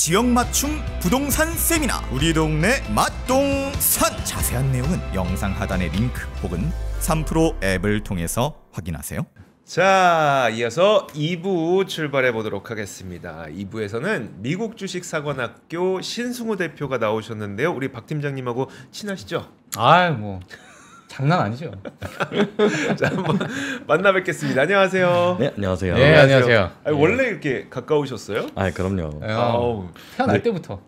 지역 맞춤 부동산 세미나 우리 동네 맛동산 자세한 내용은 영상 하단의 링크 혹은 3프로 앱을 통해서 확인하세요. 자, 이어서 2부 출발해 보도록 하겠습니다. 2부에서는 미국 주식사관학교 신승우 대표가 나오셨는데요. 우리 박 팀장님하고 친하시죠? 아유, 뭐 장난 아니죠. 자, 한번 만나 뵙겠습니다. 안녕하세요. 네, 안녕하세요. 네, 안녕하세요. 아니, 예. 원래 이렇게 가까우셨어요? 아, 그럼요. 아, 태어날 네. 때부터.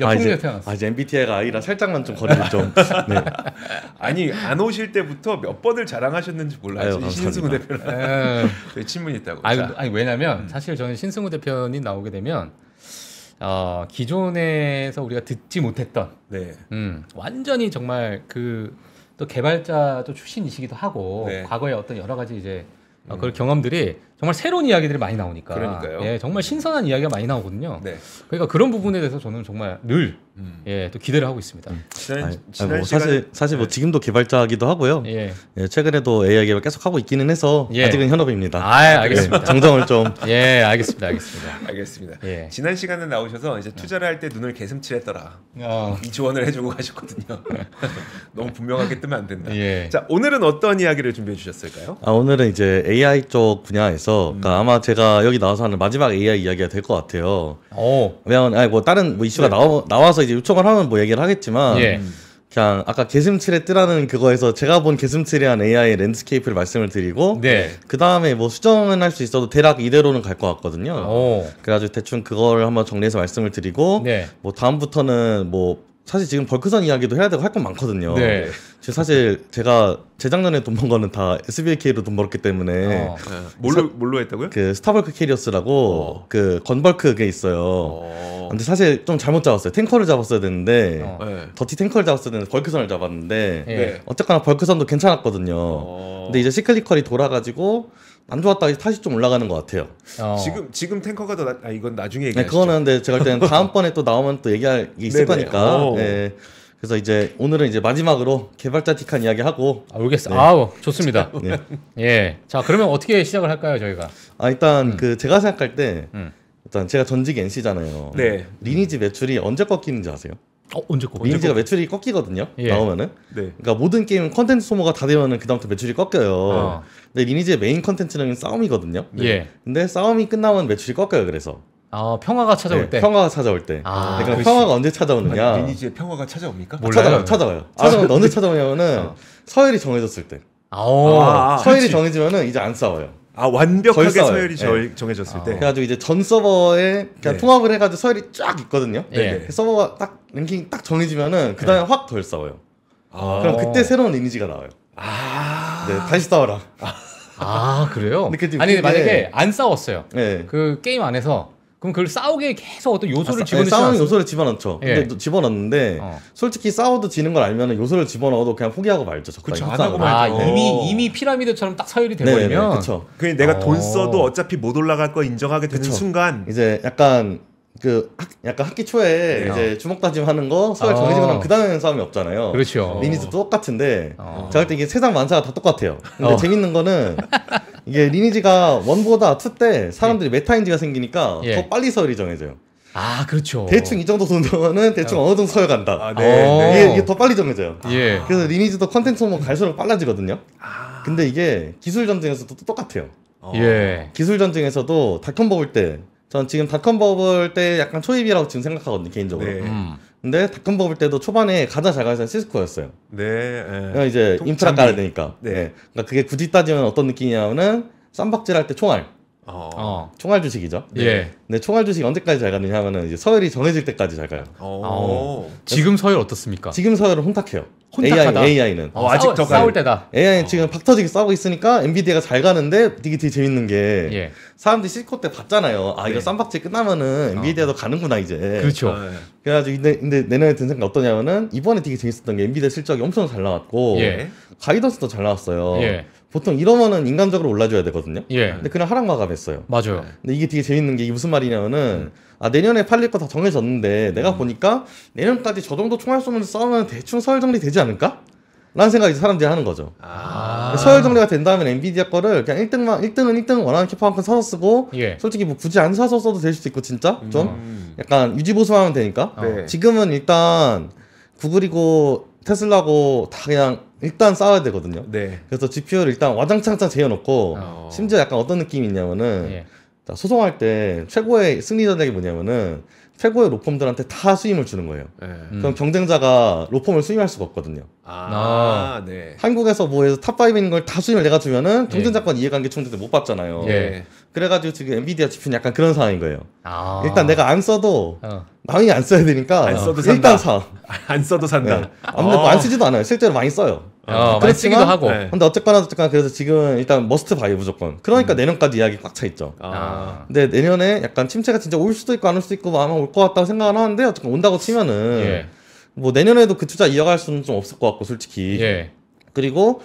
옆동네 아, 태어났어. 아, 이제 MBTI가 아니라 살짝만 좀 거리를 좀. 네. 아니, 안 오실 때부터 몇 번을 자랑하셨는지 몰라요. 신승우 대표랑. 저 친분이 있다고. 아니, 아니 왜냐면 음. 사실 저는 신승우 대표님 나오게 되면 어, 기존에서 우리가 듣지 못했던 네. 음, 완전히 정말 그또 개발자도 출신이시기도 하고 네. 과거에 어떤 여러 가지 이제 어, 음. 그런 경험들이 정말 새로운 이야기들이 많이 나오니까 그러니까요. 예, 정말 신선한 이야기가 많이 나오거든요. 네. 그러니까 그런 부분에 대해서 저는 정말 늘 음. 예, 또 기대를 하고 있습니다. 음. 지난, 아뭐시간 사실 사실 뭐 네. 지금도 개발자기도 하고요. 예. 예 최근에도 AI 개발 계속 하고 있기는 해서 예. 아직은 현업입니다. 아, 예, 알겠습니다. 예, 정정을 좀. 예, 알겠습니다. 알겠습니다. 알겠습니다. 예. 지난 시간에 나오셔서 이제 투자를 할 때 눈을 개슴칠했더라. 어. 이 조언을 해주고 가셨거든요. 너무 분명하게 뜨면 안 된다. 예. 자, 오늘은 어떤 이야기를 준비해 주셨을까요? 아, 오늘은 이제 AI 쪽 분야에서 있서 음. 그러니까 아마 제가 여기 나와서 하는 마지막 AI 이야기가 될 것 같아요. 오. 왜냐면 아니 뭐 다른 뭐 이슈가 네. 나와 나와서 이제 요청을 하면 뭐 얘기를 하겠지만 예. 그냥 아까 개슴칠의 뜨라는 그거에서 제가 본 개슴칠이한 AI 랜드스케이프를 말씀을 드리고 네. 그 다음에 뭐 수정은 할 수 있어도 대략 이대로는 갈 것 같거든요. 오. 그래가지고 대충 그거를 한번 정리해서 말씀을 드리고 네. 뭐 다음부터는 뭐 사실 지금 벌크선 이야기도 해야 되고 할 건 많거든요. 네. 제 사실 제가 재작년에 돈 번 거는 다 SBK로 돈 벌었기 때문에 어, 네. 뭘로 뭘로 했다고요? 그 스타벌크 캐리어스라고 어. 그 건벌크 에 있어요. 어. 근데 사실 좀 잘못 잡았어요. 탱커를 잡았어야 되는데 어. 네. 더티 탱커를 잡았어야 되는데 벌크선을 잡았는데 예. 네. 어쨌거나 벌크선도 괜찮았거든요. 어. 근데 이제 시클리컬이 돌아가지고 안 좋았다 다시 좀 올라가는 것 같아요. 어. 지금 지금 탱커가 더 나, 아, 이건 나중에 얘기하죠. 네, 그거는 근데 제가 볼 때는 다음번에 또 나오면 또 얘기할 게 있을 네네. 거니까. 오. 네. 그래서 이제 오늘은 이제 마지막으로 개발자 티칸 이야기 하고 아, 알겠어. 네. 아우 좋습니다. 네. 예. 자 그러면 어떻게 시작을 할까요 저희가? 아 일단 음. 그 제가 생각할 때 음. 일단 제가 전직 NC잖아요. 네. 리니지 매출이 언제 꺾이는지 아세요? 어, 언제 꺾 리니지가 매출이 꺾이거든요. 예. 나오면은. 네. 그러니까 모든 게임 컨텐츠 소모가 다 되면은 그다음부터 매출이 꺾여요. 어. 근데 리니지의 메인 컨텐츠는 싸움이거든요. 예. 네. 예. 근데 싸움이 끝나면 매출이 꺾여요. 그래서. 아, 평화가 찾아올 네, 때. 평화가 찾아올 때. 아, 그러니까 그렇지. 평화가 언제 찾아오느냐? 아니, 리니지의 평화가 찾아옵니까? 아, 찾아와요. 찾아와요. 찾아오면 아, 언제 찾아오냐면은 어. 서열이 정해졌을 때. 아, 아, 아 서열이 정해지면은 이제 안 싸워요. 아 완벽하게 서열. 서열이 절- 예. 정해졌을 아. 때. 그래가지고 이제 전 서버에 그러니까 네. 통합을 해가지고 서열이 쫙 있거든요. 네. 네. 그 서버가 딱 랭킹 딱 정해지면은 그 다음에 네. 확덜 싸워요. 아. 그럼 그때 새로운 이미지가 나와요. 아. 네, 다시 싸워라. 아 그래요? 근데 그때 아니 만약에 안 싸웠어요. 네. 그 게임 안에서 그럼 그걸 싸우게 계속 어떤 요소를 아, 집어넣죠. 네, 싸우는 요소를 집어넣죠. 예. 근데 집어넣는데 어. 솔직히 싸워도 지는 걸 알면 요소를 집어넣어도 그냥 포기하고 말죠. 그렇죠. 아, 어. 이미 이미 피라미드처럼 딱 서열이 네, 네, 돼버리면 그렇죠. 그 내가 어. 돈 써도 어차피 못 올라갈 거 인정하게 되는 그쵸. 순간 이제 약간 그 학, 약간 학기 초에 네. 이제 주먹 다짐하는 거 서열 아. 정해지고 나면 그 다음 에는 싸움이 없잖아요. 그렇죠. 리니지도 똑같은데 어. 제가 볼때 이게 세상 만사가 다 똑같아요. 근데 어. 재밌는 거는 이게 리니지가 원보다 투 때 사람들이 예. 메타인지가 생기니까 예. 더 빨리 서열이 정해져요. 아, 그렇죠. 대충 이 정도 돈도면은 대충 어. 느 정도 서열 간다. 아, 어. 네, 네. 이게, 이게, 더 빨리 정해져요. 예. 그래서 리니지도 컨텐츠 뭐 갈수록 빨라지거든요. 아. 근데 이게 기술 전쟁에서도 똑같아요. 예. 기술 전쟁에서도 다컴 먹을 때전 지금 닷컴 버블 때 약간 초입이라고 지금 생각하거든요 개인적으로. 네. 음. 근데 닷컴 버블 때도 초반에 가장 잘 가는 시스코였어요. 네. 네. 이제 통 인프라 깔아야 되니까. 네. 네. 그러니까 그게 굳이 따지면 어떤 느낌이냐면은 쌈박질 할때 총알. 어. 어. 총알 주식이죠. 예. 네. 근데 총알 주식 언제까지 잘 가느냐 하면은 이제 서열이 정해질 때까지 잘 가요. 어. 어. 지금 서열 어떻습니까? 지금 서열은 혼탁해요. 혼탁하다. AI, AI는 어, 아직 싸울, 싸울 때다. AI는 어. 지금 박터지게 싸우고 있으니까 엔비디아가 잘 가는데 되게 되게 재밌는 게 예. 사람들이 시코 때 봤잖아요. 아 이거 예. 쌈박질 끝나면은 엔비디아도 가는구나 이제. 그렇죠. 네. 그래가지고 근데, 근데 내년에 든 생각 어떠냐면은 이번에 되게 재밌었던 게 엔비디아 실적이 엄청 잘 나왔고 예. 예. 가이던스도 잘 나왔어요. 예. 보통 이러면은 인간적으로 올라줘야 되거든요. 예. 근데 그냥 하락 마감했어요. 맞아요. 근데 이게 되게 재밌는 게 이게 무슨 말이냐면은 음. 아 내년에 팔릴 거 다 정해졌는데 내가 음. 보니까 내년까지 저 정도 총알 쏘면서 싸우면 대충 서열 정리 되지 않을까? 라는 생각이 사람들이 하는 거죠. 아~ 그러니까 서열 정리가 된다면 엔비디아 거를 그냥 1등만 1등은 1등 원하는 키파만큼 사서 쓰고 예. 솔직히 뭐 굳이 안 사서 써도 될 수도 있고 진짜 음. 좀 약간 유지 보수하면 되니까 네. 지금은 일단 구글이고 테슬라고 다 그냥 일단 싸워야 되거든요. 네. 그래서 GPU를 일단 와장창창 재워놓고 어. 심지어 약간 어떤 느낌이 있냐면은 예. 소송할 때 최고의 승리자들이 뭐냐면은 최고의 로펌들한테 다 수임을 주는 거예요. 네. 그럼 경쟁자가 로펌을 수임할 수가 없거든요. 아, 아 네. 한국에서 뭐 해서 탑5인 걸 다 수임을 내가 주면은 예. 경쟁자권 예. 이해관계 충돌때 못 받잖아요. 예. 그래가지고 지금 엔비디아 지표는 약간 그런 상황인 거예요. 아. 일단 내가 안 써도 어. 남이 안 써야 되니까 안 써도 일단 사. 안 써도 산다. 네. 아무래도 어. 안 쓰지도 않아요. 실제로 많이 써요. 어, 어, 많이 쓰도 하고. 네. 근데 어쨌거나 어쨌거나 그래서 지금 일단 머스트 바이 무조건. 그러니까 음. 내년까지 이야기 꽉차 있죠. 아. 근데 내년에 약간 침체가 진짜 올 수도 있고 안 올 수도 있고 뭐 아마 올 것 같다고 생각은 하는데 어쨌든 온다고 치면은 예. 뭐 내년에도 그 투자 이어갈 수는 좀 없을 것 같고 솔직히. 예. 그리고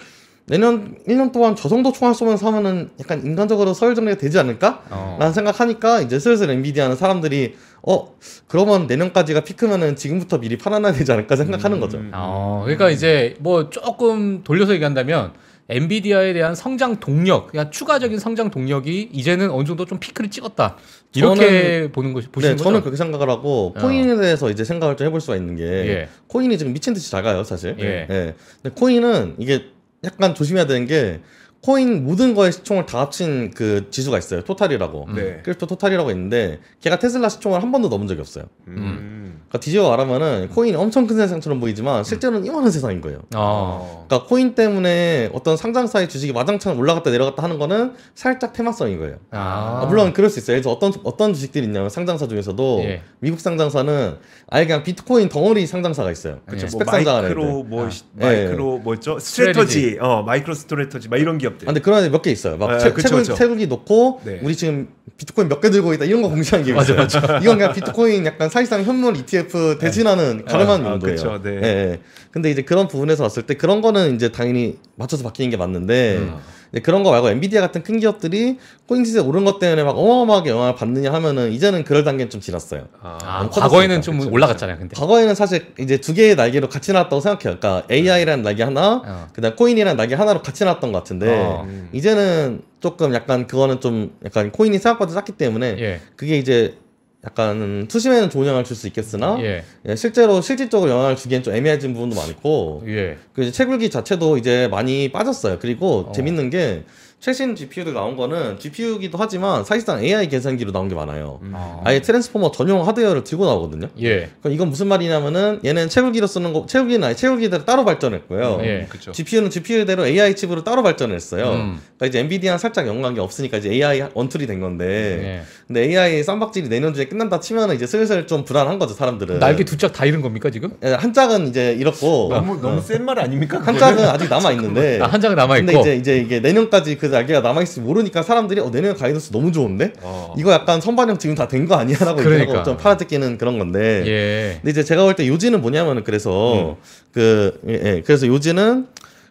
내년 1년 동안 저 정도 총알 쏘면 사면은 약간 인간적으로 서열 정리가 되지 않을까? 어. 라는 생각하니까 이제 슬슬 엔비디아는 사람들이 어 그러면 내년까지가 피크면은 지금부터 미리 팔아놔야 되지 않을까 생각하는 음. 거죠. 어, 그러니까 음. 이제 뭐 조금 돌려서 얘기한다면 엔비디아에 대한 성장 동력, 그러니까 추가적인 성장 동력이 이제는 어느 정도 좀 피크를 찍었다. 이렇게 저는, 보는 것이 보시는 네, 거죠? 저는 그렇게 생각을 하고 어. 코인에 대해서 이제 생각을 좀 해볼 수가 있는 게 예. 코인이 지금 미친 듯이 작아요, 사실. 예. 예. 근데 코인은 이게 약간 조심해야 되는 게 코인 모든 거에 시총을 다 합친 그 지수가 있어요. 토탈이라고. 음. 네. 크립토 토탈이라고 있는데 걔가 테슬라 시총을 한 번도 넘은 적이 없어요. 음. 그러니까 뒤집어 말하면은 코인이 엄청 큰 세상처럼 보이지만 실제로는 이만한 세상인 거예요. 아. 그러니까 코인 때문에 어떤 상장사의 주식이 와장창 올라갔다 내려갔다 하는 거는 살짝 테마성인 거예요. 아. 아, 물론 그럴 수 있어요. 그래서 어떤 어떤 주식들이 있냐면 상장사 중에서도 예. 미국 상장사는 아예 그냥 비트코인 덩어리 상장사가 있어요. 그렇죠. 예. 뭐 마이크로 뭐 시, 아, 마이크로 예. 뭐죠? 스트레터지. 스트레터지. 어, 마이크로 스트레터지 막 이런 게 기업들. 아, 근데 그런 애몇개 있어요. 막 네, 채, 굴 채굴기 놓고 네. 우리 지금 비트코인 몇 개 들고 있다 이런 거 공시한 게 있어요. 맞아, 맞아. 이건 그냥 비트코인 약간 사실상 현물 ETF 대신하는 네. 가능한 아, 용도예요. 아, 그쵸, 네. 네. 근데 이제 그런 부분에서 봤을 때 그런 거는 이제 당연히 맞춰서 바뀌는 게 맞는데. 음. 근 네, 그런 거 말고 엔비디아 같은 큰 기업들이 코인 시세 오른 것 때문에 막 어마어마하게 영향을 받느냐 하면은 이제는 그럴 단계는 좀 지났어요. 아, 어, 아 과거에는 좀 그렇죠. 올라갔잖아요. 근데 과거에는 사실 이제 두 개의 날개로 같이 나왔다고 생각해요. 그러니까 AI라는 날개 하나, 어. 그다음 코인이라는 날개 하나로 같이 나왔던 것 같은데 어. 이제는 조금 약간 그거는 좀 약간 코인이 생각보다 작기 때문에 예. 그게 이제 약간 투심에는 좋은 영향을 줄 수 있겠으나 예. 예, 실제로 실질적으로 영향을 주기엔 좀 애매해진 부분도 많고 예. 그 채굴기 자체도 이제 많이 빠졌어요. 그리고 어. 재밌는 게 최신 GPU도 나온 거는 GPU기도 하지만 사실상 AI 계산기로 나온 게 많아요. 음. 아. 아예 트랜스포머 전용 하드웨어를 들고 나오거든요. 예. 그럼 이건 무슨 말이냐면은 얘는 채우기로 쓰는 거 채우기는 아예 채우기대로 따로 발전했고요. 음, 예. GPU는 GPU대로 AI 칩으로 따로 발전했어요. 음. 그러니까 이제 엔비디아랑 살짝 연관이 없으니까 이제 AI 원툴이 된 건데. 예. 근데 AI 쌈박질이 내년 주에 끝난다 치면은 이제 슬슬 좀 불안한 거죠 사람들은. 날개 두 짝 다 잃은 겁니까 지금? 예, 한 짝은 이제 잃었고. 너무 너무 어. 센말 아닙니까? 한 짝은 아직 남아 있는데. 아, 한 짝은 남아 있고. 근데 이제 이제 이게 내년까지 그 그래서 날개가 남아있을지 모르니까 사람들이 어, 내년 에 가이던스 너무 좋은데 어. 이거 약간 선반영 지금 다 된 거 아니야라고 그러니까. 좀 팔아뜯기는 그런 건데 예. 근데 이제 제가 볼 때 요지는 뭐냐면은 그래서 음. 그 예, 예, 그래서 요지는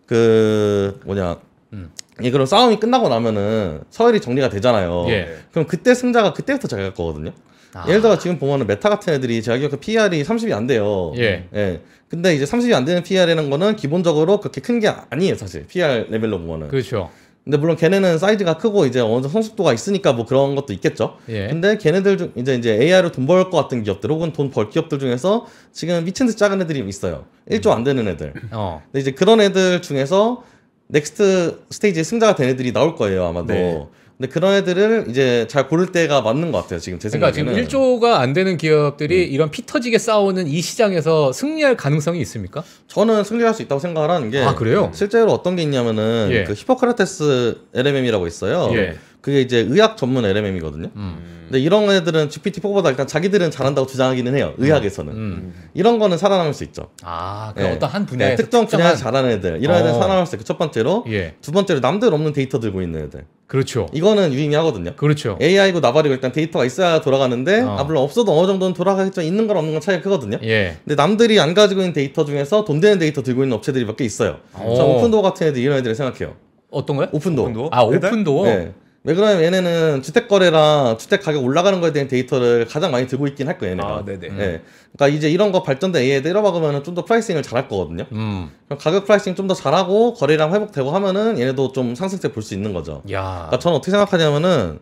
그 뭐냐 음. 예, 그럼 싸움이 끝나고 나면은 서열이 정리가 되잖아요. 예. 그럼 그때 승자가 그때부터 자기할 거거든요. 아. 예를 들어 지금 보면은 메타 같은 애들이 제가 기억해 PR이 30이 안 돼요. 예. 예. 근데 이제 30이 안 되는 PR이라는 거는 기본적으로 그렇게 큰 게 아니에요, 사실. PR 레벨로 보면은. 그렇죠. 근데 물론 걔네는 사이즈가 크고 이제 어느 정도 성숙도가 있으니까 뭐 그런 것도 있겠죠. 예. 근데 걔네들 중 이제 이제 AI로 돈 벌 것 같은 기업들 혹은 돈 벌 기업들 중에서 지금 미친 듯 작은 애들이 있어요. 1조 안 되는 애들. 어. 근데 이제 그런 애들 중에서 넥스트 스테이지 승자가 된 애들이 나올 거예요 아마도. 네. 근데 그런 애들을 이제 잘 고를 때가 맞는 것 같아요 지금 제 생각에는. 그러니까 지금 1조가 안 되는 기업들이 음. 이런 피터지게 싸우는 이 시장에서 승리할 가능성이 있습니까? 저는 승리할 수 있다고 생각을 하는 게. 아 그래요? 실제로 어떤 게 있냐면은 예. 그 히포크라테스 LMM이라고 있어요. 예. 그게 이제 의학 전문 LMM이거든요. 음. 근데 이런 애들은 GPT-4보다 일단 자기들은 잘한다고 주장하기는 해요. 음. 의학에서는. 음. 이런 거는 살아남을 수 있죠. 아, 그 네. 어떤 한 분야에 네, 특정 분야에 특정한... 잘하는 애들. 이런 어. 애들 살아남을 수 있고 첫 번째로. 예. 두 번째로 남들 없는 데이터 들고 있는 애들. 그렇죠. 이거는 유의미하거든요. 그렇죠. AI고 나발이고 일단 데이터가 있어야 돌아가는데 어. 아 물론 없어도 어느 정도는 돌아가겠지만 있는 걸 없는 건 차이가 크거든요. 예. 근데 남들이 안 가지고 있는 데이터 중에서 돈 되는 데이터 들고 있는 업체들이 몇 개 있어요. 저오픈도 어. 같은 애들 이런 애들을 생각해요. 어떤 거요? 오픈도오픈도아오픈도 네. 왜 그러냐면 얘네는 주택 거래랑 주택 가격 올라가는 거에 대한 데이터를 가장 많이 들고 있긴 할 거예요. 얘네가. 아, 네네. 네. 그러니까 이제 이런 거 발전된 AI에 때려박으면 좀더 프라이싱을 잘 할 거거든요. 음. 가격 프라이싱 좀 더 잘하고 거래량 회복되고 하면은 얘네도 좀 상승세 볼 수 있는 거죠. 야. 그러니까 저는 어떻게 생각하냐면은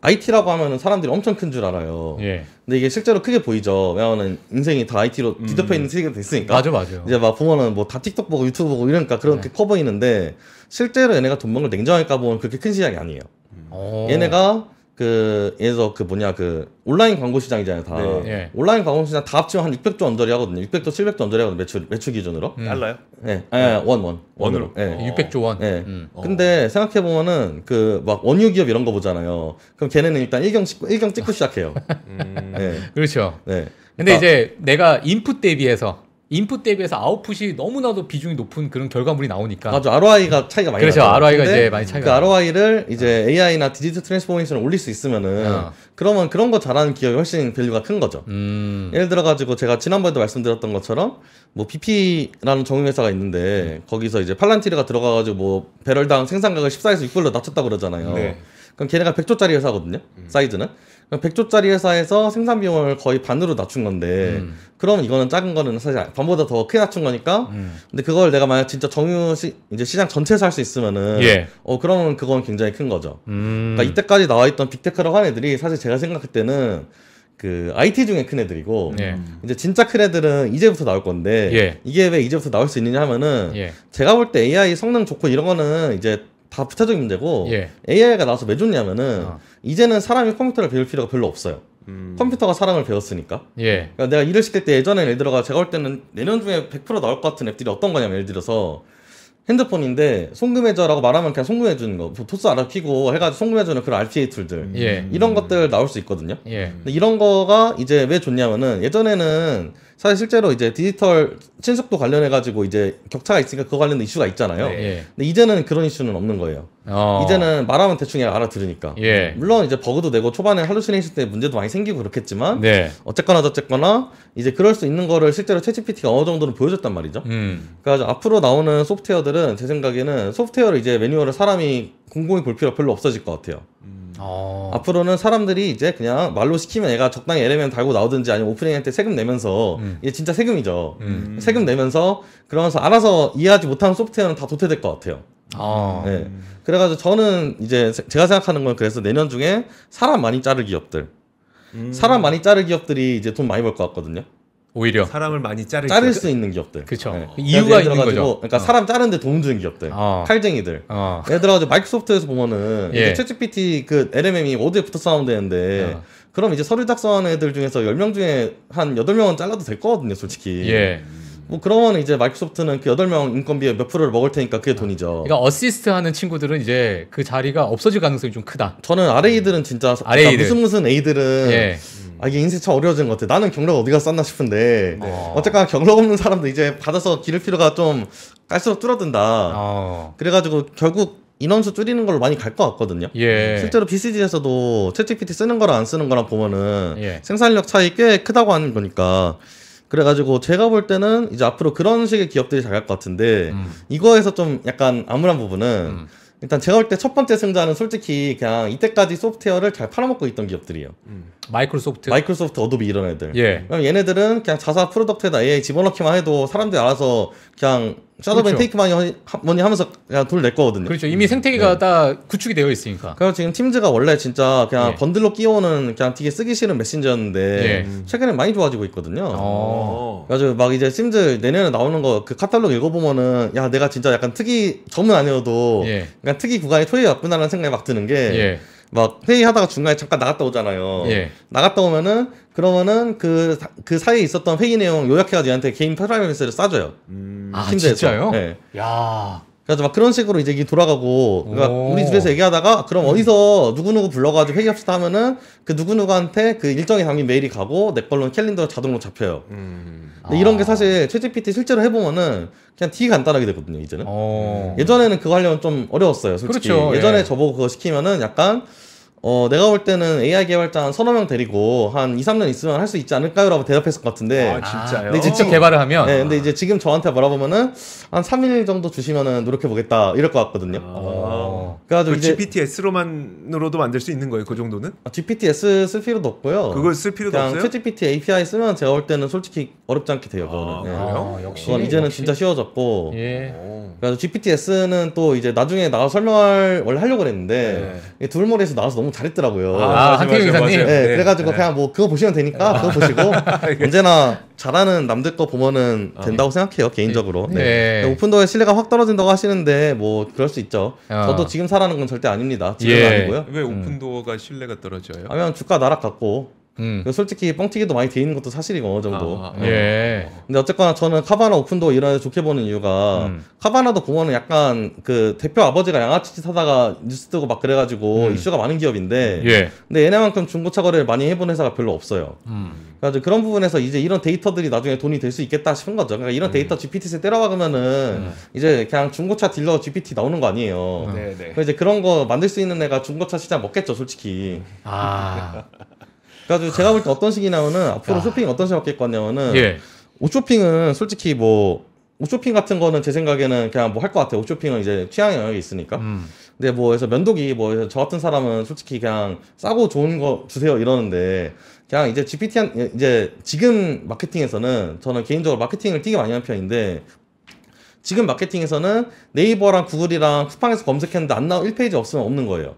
IT라고 하면은 사람들이 엄청 큰 줄 알아요. 예. 근데 이게 실제로 크게 보이죠. 왜냐면은 인생이 다 IT로 음. 뒤덮여 있는 세계가 됐으니까. 맞아, 맞아. 이제 막 부모는 뭐 다 틱톡 보고 유튜브 보고 이러니까 그렇게 네. 커 보이는데 실제로 얘네가 돈 번걸 냉정하게 까보면 그렇게 큰 시장이 아니에요. 오. 얘네가 그 예를 들그 뭐냐 그 온라인 광고 시장이잖아요 다 네, 네. 온라인 광고 시장 다 합치면 한 600조 원짜리 하거든요 600조 700조 원짜리 하거든요 매출 매출 기준으로 음. 달라요 네, 예 원원 아, 예, 원으로 네. 600조 예. 어. 원. 네. 음. 근데 생각해 보면은 그 막 원유 기업 이런 거 보잖아요 그럼 걔네는 일단 일경 찍고 일경 찍고 시작해요. 음. 네. 그렇죠. 네. 근데 그러니까, 이제 내가 인풋 대비해서 인풋 대비해서 아웃풋이 너무나도 비중이 높은 그런 결과물이 나오니까 맞아 ROI가 차이가 많이 그렇죠 ROI가 이제 많이 차이가 그 ROI를 이제 네. AI나 디지털 트랜스포메이션을 올릴 수 있으면은 어. 그러면 그런 거 잘하는 기업이 훨씬 밸류가 큰 거죠 음. 예를 들어 가지고 제가 지난번에도 말씀드렸던 것처럼 뭐 BP라는 정유회사가 있는데 음. 거기서 이제 팔란티르가 들어가 가지고 뭐 배럴당 생산가를 14에서 6불로 낮췄다 그러잖아요 네. 그럼 걔네가 100조짜리 회사거든요 음. 사이즈는 100조짜리 그러니까 회사에서 생산 비용을 거의 반으로 낮춘 건데 음. 그럼 이거는 작은 거는 사실 반보다 더 크게 낮춘 거니까 음. 근데 그걸 내가 만약 진짜 정유 시 이제 시장 전체에서 할 수 있으면은 예. 어 그러면 그건 굉장히 큰 거죠. 음. 그러니까 이때까지 나와 있던 빅테크라고 하는 애들이 사실 제가 생각할 때는 그 IT 중에 큰 애들이고 예. 이제 진짜 큰 애들은 이제부터 나올 건데 예. 이게 왜 이제부터 나올 수 있느냐 하면은 예. 제가 볼 때 AI 성능 좋고 이런 거는 이제 다 부차적인 문제고 예. AI가 나와서 왜 좋냐면은 어. 이제는 사람이 컴퓨터를 배울 필요가 별로 없어요. 음. 컴퓨터가 사람을 배웠으니까. 예. 그러니까 내가 일을 시킬 때 예전에 예를 들어가 제가 올 때는 내년 중에 100% 나올 것 같은 앱들이 어떤 거냐면 예를 들어서 핸드폰인데 송금해줘라고 말하면 그냥 송금해주는 거 뭐 토스 알아 키고 해가지고 송금해주는 그런 RPA 툴들 예. 이런 음. 것들 나올 수 있거든요. 예. 근데 이런 거가 이제 왜 좋냐면은 예전에는 사실 실제로 이제 디지털 친숙도 관련해 가지고 이제 격차가 있으니까 그거 관련된 이슈가 있잖아요. 네. 예. 근데 이제는 그런 이슈는 없는 거예요. 어. 이제는 말하면 대충 알아들으니까. 예. 물론 이제 버그도 되고 초반에 할루시네이션 때 문제도 많이 생기고 그렇겠지만 네. 어쨌거나 저쨌거나 이제 그럴 수 있는 거를 실제로 채찌PT가 어느 정도는 보여줬단 말이죠. 음. 그러니까 앞으로 나오는 소프트웨어들은 제 생각에는 소프트웨어를 이제 매뉴얼을 사람이 공공이볼 필요가 별로 없어질 것 같아요. 음. 어. 앞으로는 사람들이 이제 그냥 말로 시키면 애가 적당히 LLM 달고 나오든지 아니면 오프닝한테 세금 내면서 음. 이게 진짜 세금이죠. 음. 세금 내면서 그러면서 알아서 이해하지 못하는 소프트웨어는 다 도태될 것 같아요. 아. 네. 그래가지고 저는 이제 제가 생각하는 건 그래서 내년 중에 사람 많이 자를 기업들, 음. 사람 많이 자를 기업들이 이제 돈 많이 벌 것 같거든요. 오히려 사람을 많이 자를 자를 수 있는 기업들. 그쵸죠 네. 이유가 있는 거죠. 그러니까 어. 사람 자르는데 도움 주는 기업들. 어. 칼쟁이들. 어. 예를 들어 가지고 마이크로소프트에서 보면은 예. 이제 챗GPT 그 LMM이 워드에 붙어 싸우면 되는데 어. 그럼 이제 서류 작성하는 애들 중에서 10명 중에 한 8명은 잘라도 될 거거든요, 솔직히. 예. 뭐 그러면 이제 마이크로소프트는 그 8명 인건비에 몇 프로를 먹을 테니까 그게 돈이죠. 그러니까 어시스트 하는 친구들은 이제 그 자리가 없어질 가능성이 좀 크다. 저는 RA들은 진짜 RA들. 그러니까 무슨 무슨 A들은 예. 아 이게 인쇄차 어려워진것 같아. 나는 경락 어디가 쌌나 싶은데 어. 어쨌거나 경락 없는 사람도 이제 받아서 기를 필요가 좀 갈수록 줄어든다. 어. 그래가지고 결국 인원수 줄이는 걸로 많이 갈 것 같거든요. 예. 실제로 BCG에서도 채찍PT 쓰는 거랑 안 쓰는 거랑 보면은 예. 생산력 차이 꽤 크다고 하는 거니까. 그래가지고 제가 볼 때는 이제 앞으로 그런 식의 기업들이 잘 갈 것 같은데 음. 이거에서 좀 약간 암울한 부분은 음. 일단 제가 볼 때 첫 번째 승자는 솔직히 그냥 이때까지 소프트웨어를 잘 팔아먹고 있던 기업들이에요. 음. 마이크로소프트. 마이크로소프트, 어도비 이런 애들. 예. 그럼 얘네들은 그냥 자사 프로덕트에다 AI 집어넣기만 해도 사람들이 알아서 그냥 샤도우 그렇죠. 테이크 만이 뭐니 하면서 그냥 돌낼 거거든요. 그렇죠. 이미 음, 생태계가 네. 다 구축이 되어 있으니까. 그래 지금 팀즈가 원래 진짜 그냥 예. 번들로 끼워오는 그냥 되게 쓰기 싫은 메신저였는데 예. 최근에 많이 좋아지고 있거든요. 어. 그래서 막 이제 팀즈 내년에 나오는 거 그 카탈로그 읽어보면은 야 내가 진짜 약간 특이 전문 아니어도 예. 약간 특이 구간에 토이왔구나라는 생각이 막 드는 게. 예. 막 회의하다가 중간에 잠깐 나갔다 오잖아요. 예. 나갔다 오면은 그러면은 그그 그 사이에 있었던 회의 내용 요약해가 지고 얘한테 개인 프라이빗를 싸줘요. 음. 음. 아, 침대에서. 진짜요? 네. 야. 그래서 막 그런 식으로 이제 이게 돌아가고 그러니까 우리 집에서 얘기하다가 그럼 음. 어디서 누구누구 불러가지고 회의합시다 하면은 그 누구누구한테 그 일정이 담긴 메일이 가고 내 걸로는 캘린더 자동으로 잡혀요. 음. 아. 이런 게 아. 사실 최GPT 실제로 해보면은 그냥 되게 간단하게 되거든요 이제는. 오. 어. 예전에는 그거 하려면 좀 어려웠어요. 솔직히 그렇죠. 예. 예전에 예. 저보고 그거 시키면은 약간 어, 내가 볼 때는 AI 개발자 한 서너 명 데리고 한 2, 3년 있으면 할 수 있지 않을까요? 라고 대답했을 것 같은데. 아, 진짜요? 근데 직접 어. 개발을 하면? 네, 근데 이제 지금 저한테 물어보면은 한 3일 정도 주시면은 노력해보겠다. 이럴 것 같거든요. 아. 그래가지고 GPTS로만으로도 만들 수 있는 거예요, 그 정도는? 아, GPTS 쓸 필요도 없고요. 그걸 쓸 필요도 그냥 없어요? c h g p t API 쓰면 제가 볼 때는 솔직히 어렵지 않게 돼요, 그거는. 아, 네. 그래요? 역시. 그건 이제는 역시. 진짜 쉬워졌고. 예. 그래서 GPTS는 또 이제 나중에 나와 설명을 원래 하려고 그랬는데, 예. 네. 둘머리에서 나와서 너무 너무 잘했더라고요. 아, 아 한태경 기사님. 네, 네, 그래가지고 네. 그냥 뭐 그거 보시면 되니까 아. 그거 보시고 네. 언제나 잘하는 남들 거 보면은 된다고 아. 생각해요 개인적으로. 네. 네. 네. 오픈도어에 신뢰가 확 떨어진다고 하시는데 뭐 그럴 수 있죠. 아. 저도 지금 사라는 건 절대 아닙니다. 지금 예. 아니고요. 왜 음. 오픈도어가 신뢰가 떨어져요? 아니면 주가 나락갔고 음. 솔직히 뻥튀기도 많이 돼 있는 것도 사실이고 어느 정도. 아, 아 예. 예. 근데 어쨌거나 저는 카바나 오픈도 이런 좋게 보는 이유가 음. 카바나도 공원은 약간 그 대표 아버지가 양아치짓 하다가 뉴스 뜨고 막 그래가지고 음. 이슈가 많은 기업인데. 예. 근데 얘네만큼 중고차 거래를 많이 해본 회사가 별로 없어요. 음. 그래서 그런 부분에서 이제 이런 데이터들이 나중에 돈이 될 수 있겠다 싶은 거죠. 그러니까 이런 음. 데이터 GPT에 때려박으면은 음. 이제 그냥 중고차 딜러 GPT 나오는 거 아니에요. 네, 네. 그래서 이제 그런 거 만들 수 있는 애가 중고차 시장 먹겠죠, 솔직히. 아. 그래가지고 아. 제가 볼 때 어떤 식이 나오는 앞으로 야. 아. 쇼핑 어떤 식으로 바뀌겠냐면은 예. 옷 쇼핑은 솔직히 뭐 옷 쇼핑 같은 거는 제 생각에는 그냥 뭐 할 것 같아요. 옷 쇼핑은 이제 취향 영역이 있으니까. 음. 근데 뭐 해서 면도기 뭐 저 같은 사람은 솔직히 그냥 싸고 좋은 거 주세요 이러는데 그냥 이제 GPT 한 이제 지금 마케팅에서는 저는 개인적으로 마케팅을 되게 많이 한 편인데 지금 마케팅에서는 네이버랑 구글이랑 쿠팡에서 검색했는데 안 나온 1페이지 없으면 없는 거예요.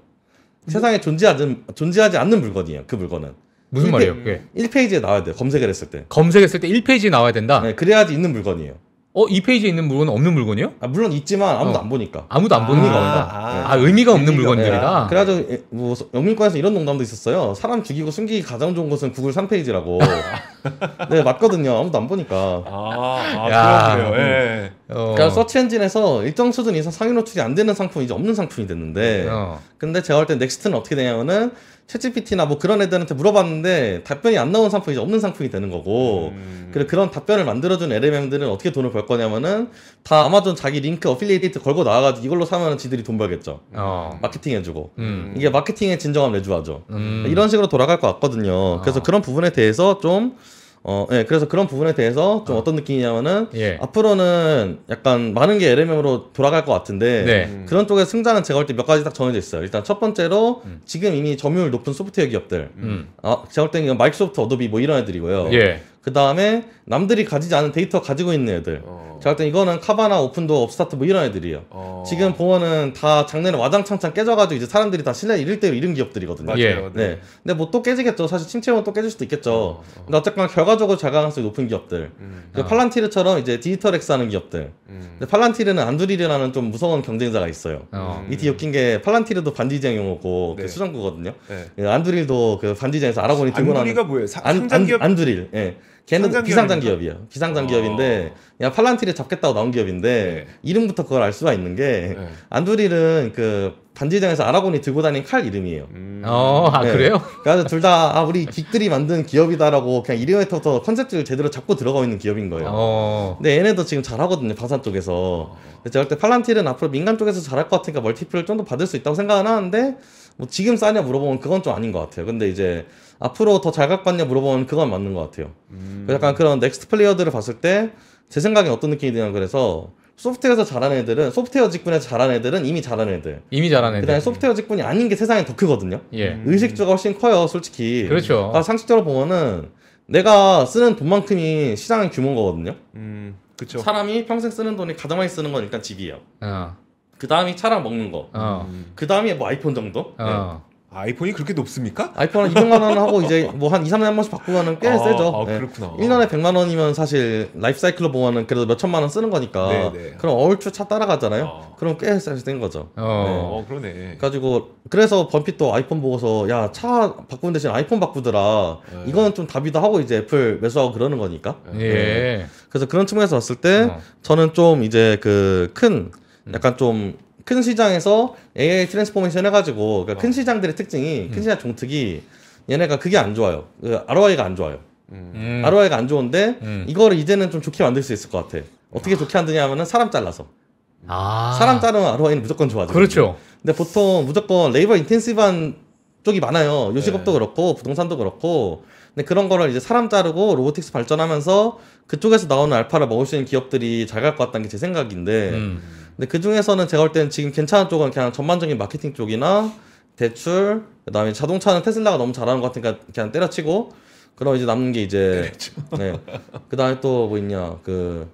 음. 세상에 존재하지, 존재하지 않는 물건이에요. 그 물건은. 무슨 1페, 말이에요? 그게? 예. 1페이지에 나와야 돼 검색을 했을 때. 검색했을 때 1페이지에 나와야 된다. 네, 그래야지 있는 물건이에요. 어, 2페이지에 있는 물건은 없는 물건이요? 아, 물론 있지만 아무도 어. 안 보니까. 아무도 안 보니까. 아, 네. 아, 의미가 없는 의미가, 물건들이다. 네. 그래가뭐 예, 영문과에서 이런 농담도 있었어요. 사람 죽이고 숨기기 가장 좋은 곳은 구글 3페이지라고. 네, 맞거든요. 아무도 안 보니까. 아, 아그렇요 예. 어. 그러니까 서치 엔진에서 일정 수준 이상 상위 노출이 안 되는 상품이 이제 없는 상품이 됐는데 어. 근데 제가 볼때 넥스트는 어떻게 되냐면은 챗 g 피티나뭐 그런 애들한테 물어봤는데 답변이 안 나온 상품이 이제 없는 상품이 되는 거고 음. 그리고 그런 답변을 만들어준 LLM들은 어떻게 돈을 벌 거냐면은 다 아마존 자기 링크 어필리에이트 걸고 나와가지고 이걸로 사면 지들이 돈 벌겠죠 어. 마케팅 해주고 음. 이게 마케팅의 진정한 매주화죠 음. 이런 식으로 돌아갈 것 같거든요 그래서 어. 그런 부분에 대해서 좀 어, 예, 그래서 그런 부분에 대해서 좀 아. 어. 떤 느낌이냐면은 예. 앞으로는 약간 많은 게 LMM으로 돌아갈 것 같은데 네. 음. 그런 쪽의 승자는 제가 볼 때 몇 가지 딱 정해져 있어요. 일단 첫 번째로 음. 지금 이미 점유율 높은 소프트웨어 기업들, 음. 음. 아, 제가 볼 때는 마이크로소프트, 어도비 뭐 이런 애들이고요. 예. 그 다음에 남들이 가지지 않은 데이터 가지고 있는 애들. 어. 자, 하여튼 이거는 카바나 오픈도 업스타트 뭐 이런 애들이에요. 어. 지금 보면은 다 작년에 와장창창 깨져가지고 이제 사람들이 다 신뢰 잃을 때 잃은 기업들이거든요. 맞아요. 예. 네. 네. 근데 뭐 또 깨지겠죠. 사실 침체면 또 깨질 수도 있겠죠. 어. 어. 근데 어쨌거나 결과적으로 자가능성이 높은 기업들. 음. 아. 팔란티르처럼 이제 디지털 엑스 하는 기업들. 음. 근데 팔란티르는 안두리르라는 좀 무서운 경쟁자가 있어요. 어. 이 뒤에 웃긴 게 팔란티르도 반디쟁 용어고 네. 그 수장구거든요. 네. 예, 안두릴도 그 반디쟁에서 아라곤이 들고 나는 안두리가 뭐예요? 사, 안, 안, 기업... 안두릴. 예. 걔는 비상장 기업이에요. 비상장 어. 기업인데 그냥 팔란티를 잡겠다고 나온 기업인데 네. 이름부터 그걸 알 수가 있는 게 네. 안두릴은 그 반지장에서 아라곤이 들고 다닌 칼 이름이에요. 음. 어, 아 네. 그래요? 그래서 둘다 아, 우리 빅들이 만든 기업이다라고 그냥 이름부터 컨셉을 제대로 잡고 들어가 있는 기업인 거예요. 어. 근데 얘네도 지금 잘하거든요 바산 쪽에서. 어. 제가 볼 때 팔란티는 앞으로 민간 쪽에서 잘할 것 같으니까 멀티플을 좀 더 받을 수 있다고 생각은 하는데 뭐 지금 싸냐 물어보면 그건 좀 아닌 것 같아요. 근데 이제 앞으로 더잘갔받냐 물어보면 그건 맞는 것 같아요. 음. 약간 그런 넥스트 플레이어들을 봤을 때 제 생각에 어떤 느낌이 드냐 그래서 소프트웨어에서 잘하는 애들은 소프트웨어 직군에 잘하는 애들은 이미 잘하는 애들 이미 잘하 애들 그다음에 소프트웨어 직군이 아닌 게 세상에 더 크거든요. 예. 음. 의식주가 훨씬 커요, 솔직히. 그렇죠. 그러니까 상식적으로 보면은 내가 쓰는 돈만큼이 시장의 규모인 거거든요. 음, 그렇죠. 사람이 평생 쓰는 돈이 가장 많이 쓰는 건 일단 집이에요. 아. 그 다음이 차랑 먹는 거. 어. 그 다음이 뭐 아이폰 정도. 어. 네. 아, 아이폰이 그렇게 높습니까? 아이폰 은 200만 원 하고 이제 뭐 한 2, 3년에 한 번씩 바꾸면은 꽤 아, 세죠. 아, 네. 그렇구나. 1년에 100만 원이면 사실 라이프 사이클로 보면은 그래도 몇 천만 원 쓰는 거니까. 네네. 네. 그럼 얼추 차 따라가잖아요. 아. 그럼 꽤 세진 거죠. 어, 네. 어, 그러네. 가지고 그래서 번피또 아이폰 보고서 야 차 바꾸는 대신 아이폰 바꾸더라. 네. 이거는 좀 답이다 하고 이제 애플 매수하고 그러는 거니까. 예. 네. 그래서 그런 측면에서 봤을 때 어. 저는 좀 이제 그큰 음. 약간 좀 큰 시장에서 AI 트랜스포메이션 해가지고 그러니까 큰 어. 시장들의 특징이 음. 큰 시장 종특이 얘네가 그게 안 좋아요. 그 ROI가 안 좋아요. 음. ROI가 안 좋은데 음. 이거를 이제는 좀 좋게 만들 수 있을 것 같아. 어떻게 아. 좋게 만드냐 하면은 사람 잘라서. 아. 사람 자르면 ROI는 무조건 좋아져. 그렇죠. 근데 보통 무조건 레이버 인텐시브한 쪽이 많아요. 요식업도 네. 그렇고 부동산도 그렇고. 근데 그런 거를 이제 사람 자르고 로보틱스 발전하면서 그쪽에서 나오는 알파를 먹을 수 있는 기업들이 잘 갈 것 같다는 게 제 생각인데 음. 근데 그 중에서는 제가 볼 때는 지금 괜찮은 쪽은 그냥 전반적인 마케팅 쪽이나 대출, 그다음에 자동차는 테슬라가 너무 잘하는 것 같으니까 그냥 때려치고 그럼 이제 남는 게 이제 네. 그다음에 또 뭐 있냐 그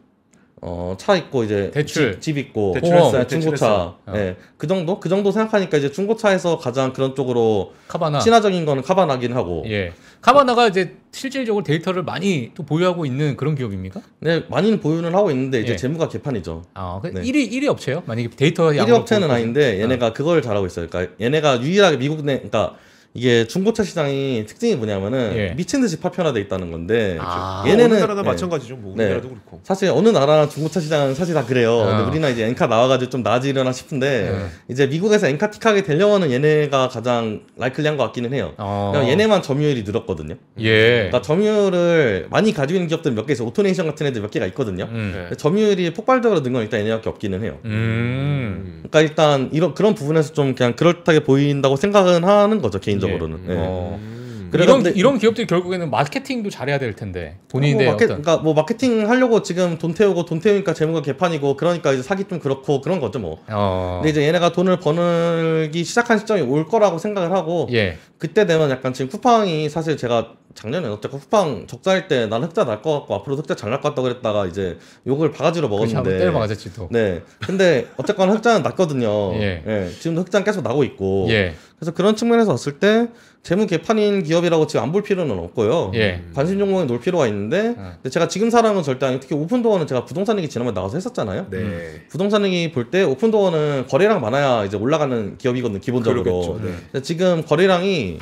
어, 차 있고 이제 대출. 집, 집 있고 대출했어, 중고차 어. 예, 네, 그 정도 그 정도 생각하니까 이제 중고차에서 가장 그런 쪽으로 카바나 친화적인 거는 카바나긴 하고 예 카바나가 이제 실질적으로 데이터를 많이 또 보유하고 있는 그런 기업입니까? 네 많이는 보유는 하고 있는데 이제 예. 재무가 개판이죠. 아 그 네. 1위 1위 업체요? 만약에 데이터 1위 업체는 아닌데 얘네가 아. 그걸 잘하고 있어요. 그러니까 얘네가 유일하게 미국 내 그러니까 이게 중고차 시장이 특징이 뭐냐면은 예. 미친 듯이 파편화돼 있다는 건데 아, 그렇죠. 아 얘네는 나라나 네. 예. 마찬가지죠. 뭐 우리나라도 네. 그렇고 사실 어느 나라 중고차 시장은 사실 다 그래요. 아. 근데 우리나 이제 엔카 나와가지고 좀 나아지려나 싶은데 네. 이제 미국에서 엔카틱하게 되려는 얘네가 가장 라이클리한 것 같기는 해요. 아. 그러니까 얘네만 점유율이 늘었거든요. 예. 그러니까 점유율을 많이 가지고 있는 기업들 몇 개 있어. 오토네이션 같은 애들 몇 개가 있거든요. 음. 네. 점유율이 폭발적으로 는 건 일단 얘네밖에 없기는 해요. 음. 음. 그러니까 일단 이런 그런 부분에서 좀 그냥 그럴듯하게 보인다고 생각은 하는 거죠 개인적으로. 결과적으로는. 예. 예. 어. 음. 이런 데 이런 기업들이 결국에는 마케팅도 잘해야 될 텐데 본인의 어, 뭐 마케, 어떤 그러니까 뭐 마케팅 하려고 지금 돈 태우고 돈 태우니까 재무가 개판이고 그러니까 이제 사기 좀 그렇고 그런 거죠 뭐. 어. 근데 이제 얘네가 돈을 버는기 시작한 시점이 올 거라고 생각을 하고 예. 그때 되면 약간 지금 쿠팡이 사실 제가 작년에 어쨌건 쿠팡 적자일 때 난 흑자 날 것 같고 앞으로 흑자 잘 날 것 같다 그랬다가 이제 욕을 바가지로 먹었는데 때려 맞았지 또. 네. 근데 어쨌거나 흑자는 났거든요. 예. 예. 지금 흑자는 계속 나고 있고. 예. 그래서 그런 측면에서 봤을 때 재무 개판인 기업이라고 지금 안 볼 필요는 없고요. 예. 관심 종목에 놀 필요가 있는데 아. 근데 제가 지금 사람은 절대 아니고 특히 오픈도어는 제가 부동산 얘기 지난번에 나와서 했었잖아요. 네. 음. 부동산 얘기 볼 때 오픈도어는 거래량 많아야 이제 올라가는 기업이거든요. 기본적으로. 네. 지금 거래량이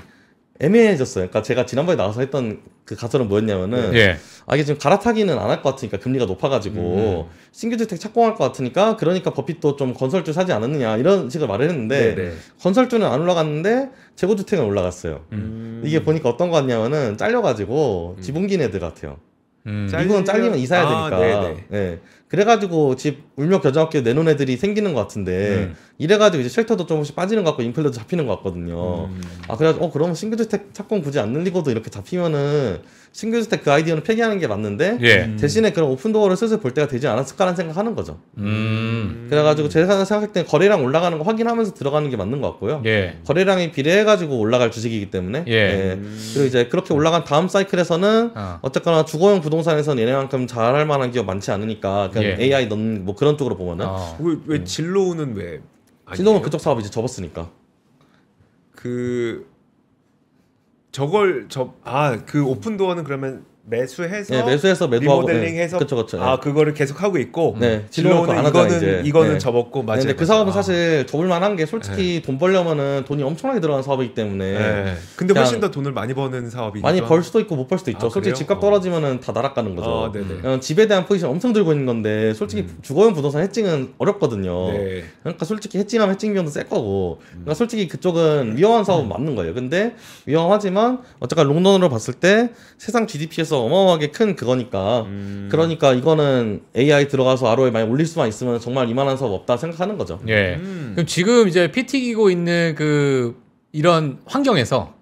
애매해졌어요. 그러니까 제가 지난번에 나와서 했던 그 가설은 뭐였냐면은 예. 아 이게 지금 갈아타기는 안 할 것 같으니까 금리가 높아가지고 음. 음. 신규주택 착공할 것 같으니까 그러니까 버핏도 좀 건설주 사지 않았느냐 이런 식으로 말을 했는데 네네. 네. 건설주는 안 올라갔는데 재고주택은 올라갔어요. 음. 이게 보니까 어떤 것 같냐면은 잘려가지고 음. 지붕기네들 같아요. 음. 미국은 잘리면 이사해야 아, 되니까. 네, 네. 네 그래가지고 집 울며 겨자먹기 내놓은 애들이 생기는 것 같은데 음. 이래가지고 이제 쉘터도 조금씩 빠지는 것 같고 인플레도 잡히는 것 같거든요. 음. 아그래가지고어 그러면 신규주택착공 굳이 안 늘리고도 이렇게 잡히면은 신규주택 그 아이디어는 폐기하는 게 맞는데 예. 대신에 그런 오픈도어를 슬슬 볼 때가 되지 않았을까라는 생각하는 거죠. 음. 음. 그래가지고 제가 생각할 때 거래량 올라가는 거 확인하면서 들어가는 게 맞는 것 같고요. 예. 거래량이 비례해가지고 올라갈 주식이기 때문에 예. 예. 그리고 이제 그렇게 올라간 다음 사이클에서는 아. 어. 쨌거나 주거용 부동산에서는 얘네만큼 잘할 만한 기업 많지 않으니까 그냥 예. AI 넣는 뭐 그런 쪽으로 보면은 어. 왜, 왜 진로는 왜 진로는 그쪽 사업 이제 접었으니까 그 저걸 저아그 오픈 도어는 그러면 매수해서 네, 매수해서 매도하고 리모델링해서 네. 그쵸, 그쵸, 예. 아 그거를 계속 하고 있고 네, 진로는 이거는 이제. 이거는 네. 접었고 네, 맞아요. 근데 그 사업은 아. 사실 접을 만한 게 솔직히 네. 돈 벌려면은 돈이 엄청나게 들어가는 사업이기 때문에 근데 훨씬 더 돈을 많이 버는 사업이 많이 벌 수도 있고 못 벌 수도 있죠. 아, 솔직히 집값 어. 떨어지면은 다 날아가는 거죠. 아, 어, 집에 대한 포지션 엄청 들고 있는 건데 솔직히 음. 주거용 부동산 해칭은 어렵거든요. 그러니까 솔직히 해칭하면 해칭 비용도 셀 거고 음. 그러니까 솔직히 그쪽은 위험한 사업은 음. 맞는 거예요. 근데 위험하지만 어쨌든 롱런으로 봤을 때 세상 GDP에서 값에 어마어마하게 큰 그거니까 음. 그러니까 이거는 AI 들어가서 ROI 많이 올릴 수만 있으면 정말 이만한 사업 없다 생각하는 거죠. 예. 음. 그럼 지금 이제 피 튀기고 있는 그 이런 환경에서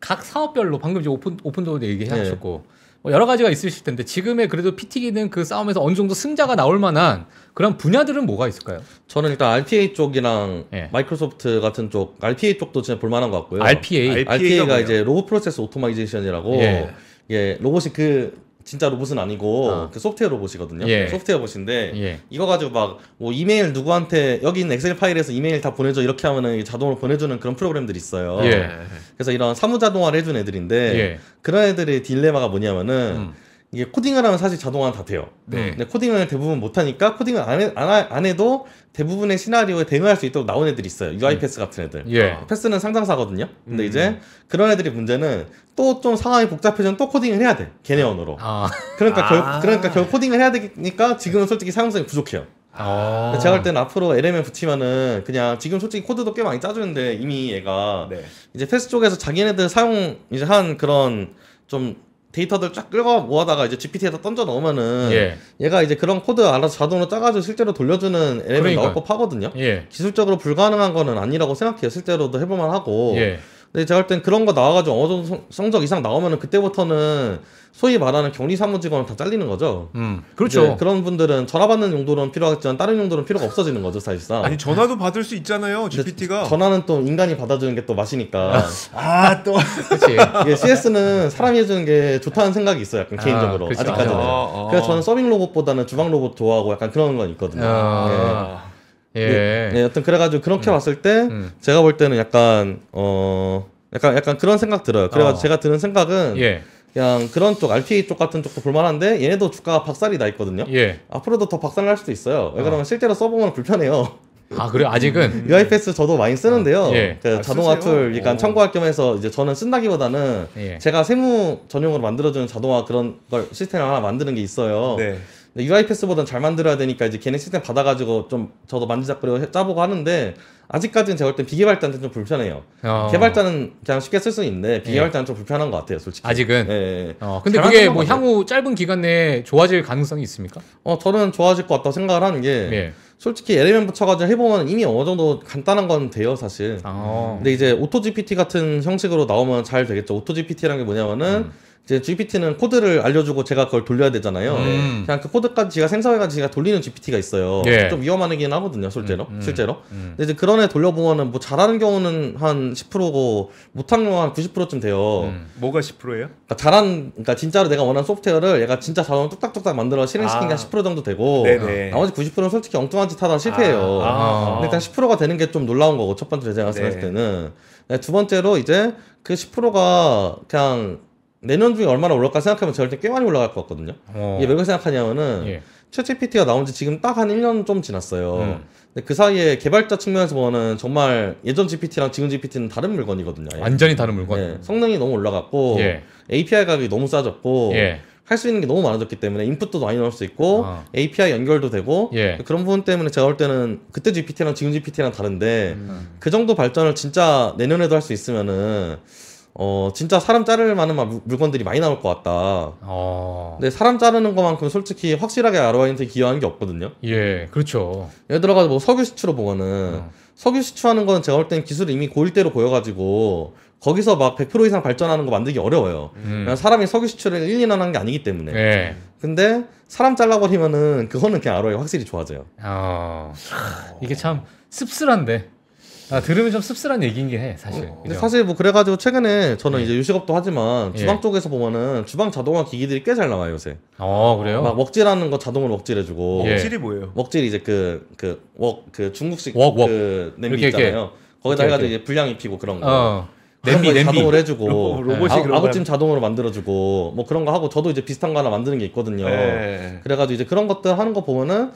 각 사업별로 방금 이제 오픈 오픈도어 얘기하셨고 예. 뭐 여러 가지가 있으실 텐데 지금의 그래도 피 튀기는 그 싸움에서 어느 정도 승자가 나올 만한 그런 분야들은 뭐가 있을까요? 저는 일단 RPA 쪽이랑 예. 마이크로소프트 같은 쪽 RPA 쪽도 진짜 볼만한 것 같고요. RPA RPA가, RPA가 이제 로봇 프로세스 오토마이제이션이라고 예. 예, 로봇이 그 진짜 로봇은 아니고 어. 그 소프트웨어 로봇이거든요. 예. 소프트웨어 로봇인데 예. 이거 가지고 막 뭐 이메일 누구한테 여기 있는 엑셀 파일에서 이메일 다 보내줘 이렇게 하면은 자동으로 보내주는 그런 프로그램들이 있어요. 예. 그래서 이런 사무 자동화를 해준 애들인데 예. 그런 애들의 딜레마가 뭐냐면은 음. 이게 코딩을 하면 사실 자동화 는다 돼요. 네. 근데 코딩을 대부분 못하니까 코딩을 안, 해, 안, 안 해도 대부분의 시나리오에 대응할 수 있도록 나온 애들이 있어요. u i 패스 같은 애들. 예. 패스는 상장사거든요. 근데 음. 이제 그런 애들이 문제는 또좀 상황이 복잡해지면 또 코딩을 해야 돼. 걔네 아. 언어로. 아. 그러니까 결, 아. 그러니까 결국 코딩을 해야 되니까 지금은 솔직히 사용성이 부족해요. 아. 제가 볼 때는 앞으로 LM에 붙이면은 그냥 지금 솔직히 코드도 꽤 많이 짜주는데 이미 얘가 네. 이제 테스 쪽에서 자기네들 사용 이제 한 그런 좀 데이터들 쫙 끌고 모아다가 이제 GPT에다 던져 넣으면은 예. 얘가 이제 그런 코드 알아서 자동으로 짜가지고 실제로 돌려주는 LM이 나올 법하거든요. 예. 기술적으로 불가능한 거는 아니라고 생각해요. 실제로도 해볼만 하고. 예. 근데 제가 볼 땐 그런 거 나와가지고 어느 정도 성적 이상 나오면은 그때부터는 소위 말하는 격리 사무직원은 다 잘리는 거죠. 음, 그렇죠. 그런 분들은 전화 받는 용도로는 필요하겠지만 다른 용도로는 필요가 없어지는 거죠, 사실상. 아니 전화도 받을 수 있잖아요, GPT가. 전화는 또 인간이 받아주는 게 또 맛이니까. 아, 아 또. 그렇지. 예, CS는 사람이 해주는 게 좋다는 생각이 있어요, 약간 아, 개인적으로 아, 아직까지는. 아, 아, 그래서 저는 서빙 로봇보다는 주방 로봇 좋아하고 약간 그런 건 있거든요. 아. 예. 예. 네, 여튼 그래가지고 그렇게 음. 봤을 때 음. 제가 볼 때는 약간 어 약간 약간 그런 생각 들어요. 그래가지고 어. 제가 드는 생각은 예. 그냥 그런 쪽 RTA 쪽 같은 쪽도 볼만한데 얘네도 주가가 박살이 나 있거든요. 예. 앞으로도 더 박살 날 수도 있어요. 왜 그러면 어. 실제로 써보면 불편해요. 아 그래 아직은 음. UIPS 저도 많이 쓰는데요. 아, 예. 그 아, 자동화 툴, 그러니까 참고할 겸해서 이제 저는 쓴다기보다는 예. 제가 세무 전용으로 만들어주는 자동화 그런 걸 시스템 하나 만드는 게 있어요. 네. UI 패스보단 잘 만들어야 되니까 이제 걔네 시스템 받아가지고 좀 저도 만지작거리고 짜보고 하는데 아직까지는 제가 볼땐 비개발자한테 좀 불편해요. 어. 개발자는 그냥 쉽게 쓸 수 있는데 예. 비개발자는 예. 좀 불편한 것 같아요, 솔직히. 아직은. 예. 예. 어, 근데 그게 뭐 향후 짧은 기간 내에 좋아질 가능성이 있습니까? 어, 저는 좋아질 것 같다고 생각을 하는 게 예. 솔직히 LLM 붙여가지고 해보면 이미 어느 정도 간단한 건 돼요, 사실. 아. 근데 이제 오토 GPT 같은 형식으로 나오면 잘 되겠죠. 오토 GPT라는 게 뭐냐면은 음. 이제 GPT는 코드를 알려주고 제가 그걸 돌려야 되잖아요. 음. 그냥 그 코드까지 제가 생성해가지고 제가 돌리는 GPT가 있어요. 예. 좀 위험하긴 하거든요, 실제로. 음, 음, 실제로. 음. 근데 이제 그런 애 돌려보면은 뭐 잘하는 경우는 한 10%고 못한 경우는 한 90%쯤 돼요. 음. 뭐가 10%예요? 그러니까 잘한, 그러니까 진짜로 내가 원하는 소프트웨어를 얘가 진짜 자동으로 뚝딱뚝딱 만들어 실행시킨 게 한1 아. 0 정도 되고 네네. 네. 나머지 90%는 솔직히 엉뚱한 짓 하다 실패해요. 아. 아. 일단 10%가 되는 게 좀 놀라운 거고 첫 번째 제가 생각했을 네. 때는 네, 두 번째로 이제 그 10%가 그냥 내년 중에 얼마나 올라갈까 생각하면 제가 볼때꽤 많이 올라갈 것 같거든요. 어. 이게 왜 그렇게 생각하냐면은 예. 챗GPT가 나온 지 지금 딱 한 1년 좀 지났어요. 음. 근데 그 사이에 개발자 측면에서 보면은 정말 예전 GPT랑 지금 GPT는 다른 물건이거든요. 예. 완전히 다른 물건. 예. 성능이 너무 올라갔고 예. API 가격이 너무 싸졌고 예. 할수 있는 게 너무 많아졌기 때문에 인풋도 많이 넣을 수 있고 아. API 연결도 되고 예. 그 그런 부분 때문에 제가 볼 때는 그때 GPT랑 지금 GPT랑 다른데 음. 그 정도 발전을 진짜 내년에도 할 수 있으면은 어 진짜 사람 자를 만한 물건들이 많이 나올 것 같다. 어. 근데 사람 자르는 것만큼 솔직히 확실하게 아르바이트에 기여하는 게 없거든요. 예, 그렇죠. 예를 들어가지고 뭐 석유 시추로 보면은 어. 석유 시추하는 거는 제가 볼 때는 기술이 이미 고일대로 보여가지고 거기서 막 100% 이상 발전하는 거 만들기 어려워요. 음. 사람이 석유 시추를 1, 2년 하는 게 아니기 때문에. 예. 근데 사람 잘라버리면은 그거는 그냥 아로에 확실히 좋아져요. 어. 이게 참 씁쓸한데. 아, 들으면 좀 씁쓸한 얘기긴 해 사실. 어, 사실 뭐 그래가지고 최근에 저는 네. 이제 요식업도 하지만 예. 주방 예. 쪽에서 보면은 주방 자동화 기기들이 꽤 잘 나와요 요새. 아 그래요? 막 웍질하는 거 자동으로 웍질해주고. 예. 웍질이 뭐예요? 웍질이 이제 그 그 웍그 그 그 중국식 웍, 웍. 그 냄비 이렇게, 있잖아요. 이렇게. 거기다 이렇게, 해가지고 이제 불량 입히고 그런 거. 어. 냄비, 냄비 자동으로 해주고 로봇, 이 아, 네. 아구찜 자동으로 만들어주고 뭐 그런 거 하고 저도 이제 비슷한 거 하나 만드는 게 있거든요. 네. 그래가지고 이제 그런 것들 하는 거 보면은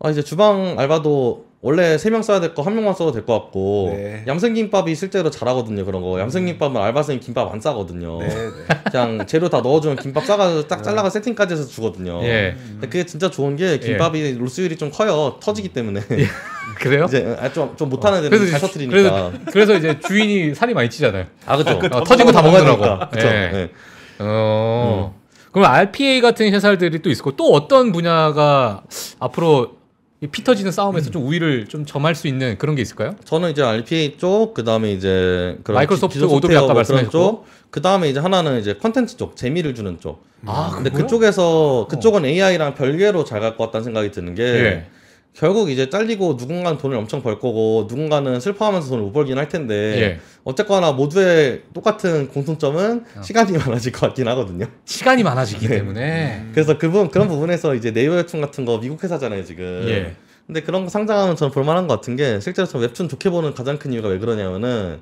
아 이제 주방 알바도 원래 세 명 써야 될 거 한 명만 써도 될 것 같고 네. 얌생김밥이 실제로 잘하거든요 그런 거 음. 얌생김밥은 알바생이 김밥 안 싸거든요 네, 네. 그냥 재료 다 넣어주면 김밥 싸가지고 딱 네. 잘라가 세팅까지 해서 주거든요 예. 근데 그게 진짜 좋은 게 김밥이 예. 로스율이 좀 커요 터지기 음. 때문에 예. 그래요? 이제 아, 좀, 좀 못하는 애들은 어, 잘 터트리니까 그래서, 그래서, 이제 주인이 살이 많이 찌잖아요 아 그죠 아, 어, 터지고다 먹느라고 그쵸 예. 네. 어... 음. 그럼 RPA 같은 회사들이 또 있을 거또 어떤 분야가 앞으로 피터지는 싸움에서 음. 좀 우위를 좀 점할 수 있는 그런 게 있을까요? 저는 이제 RPA 쪽, 그 다음에 이제 마이크로소프트 오도비 아까 말씀하셨고, 그 다음에 이제 하나는 이제 컨텐츠 쪽, 재미를 주는 쪽. 아, 근데 그쪽에서 어. 그쪽은 AI랑 별개로 잘갈것 같다는 생각이 드는 게. 예. 결국 이제 잘리고 누군가는 돈을 엄청 벌 거고 누군가는 슬퍼하면서 돈을 못 벌긴 할 텐데 예. 어쨌거나 모두의 똑같은 공통점은 어. 시간이 많아질 것 같긴 하거든요. 시간이 많아지기 네. 때문에 음. 그래서 그분 그런 부분에서 이제 네이버 웹툰 같은 거 미국 회사잖아요 지금. 예. 근데 그런 거 상장하면 저는 볼만한 것 같은 게 실제로 웹툰 좋게 보는 가장 큰 이유가 왜 그러냐면은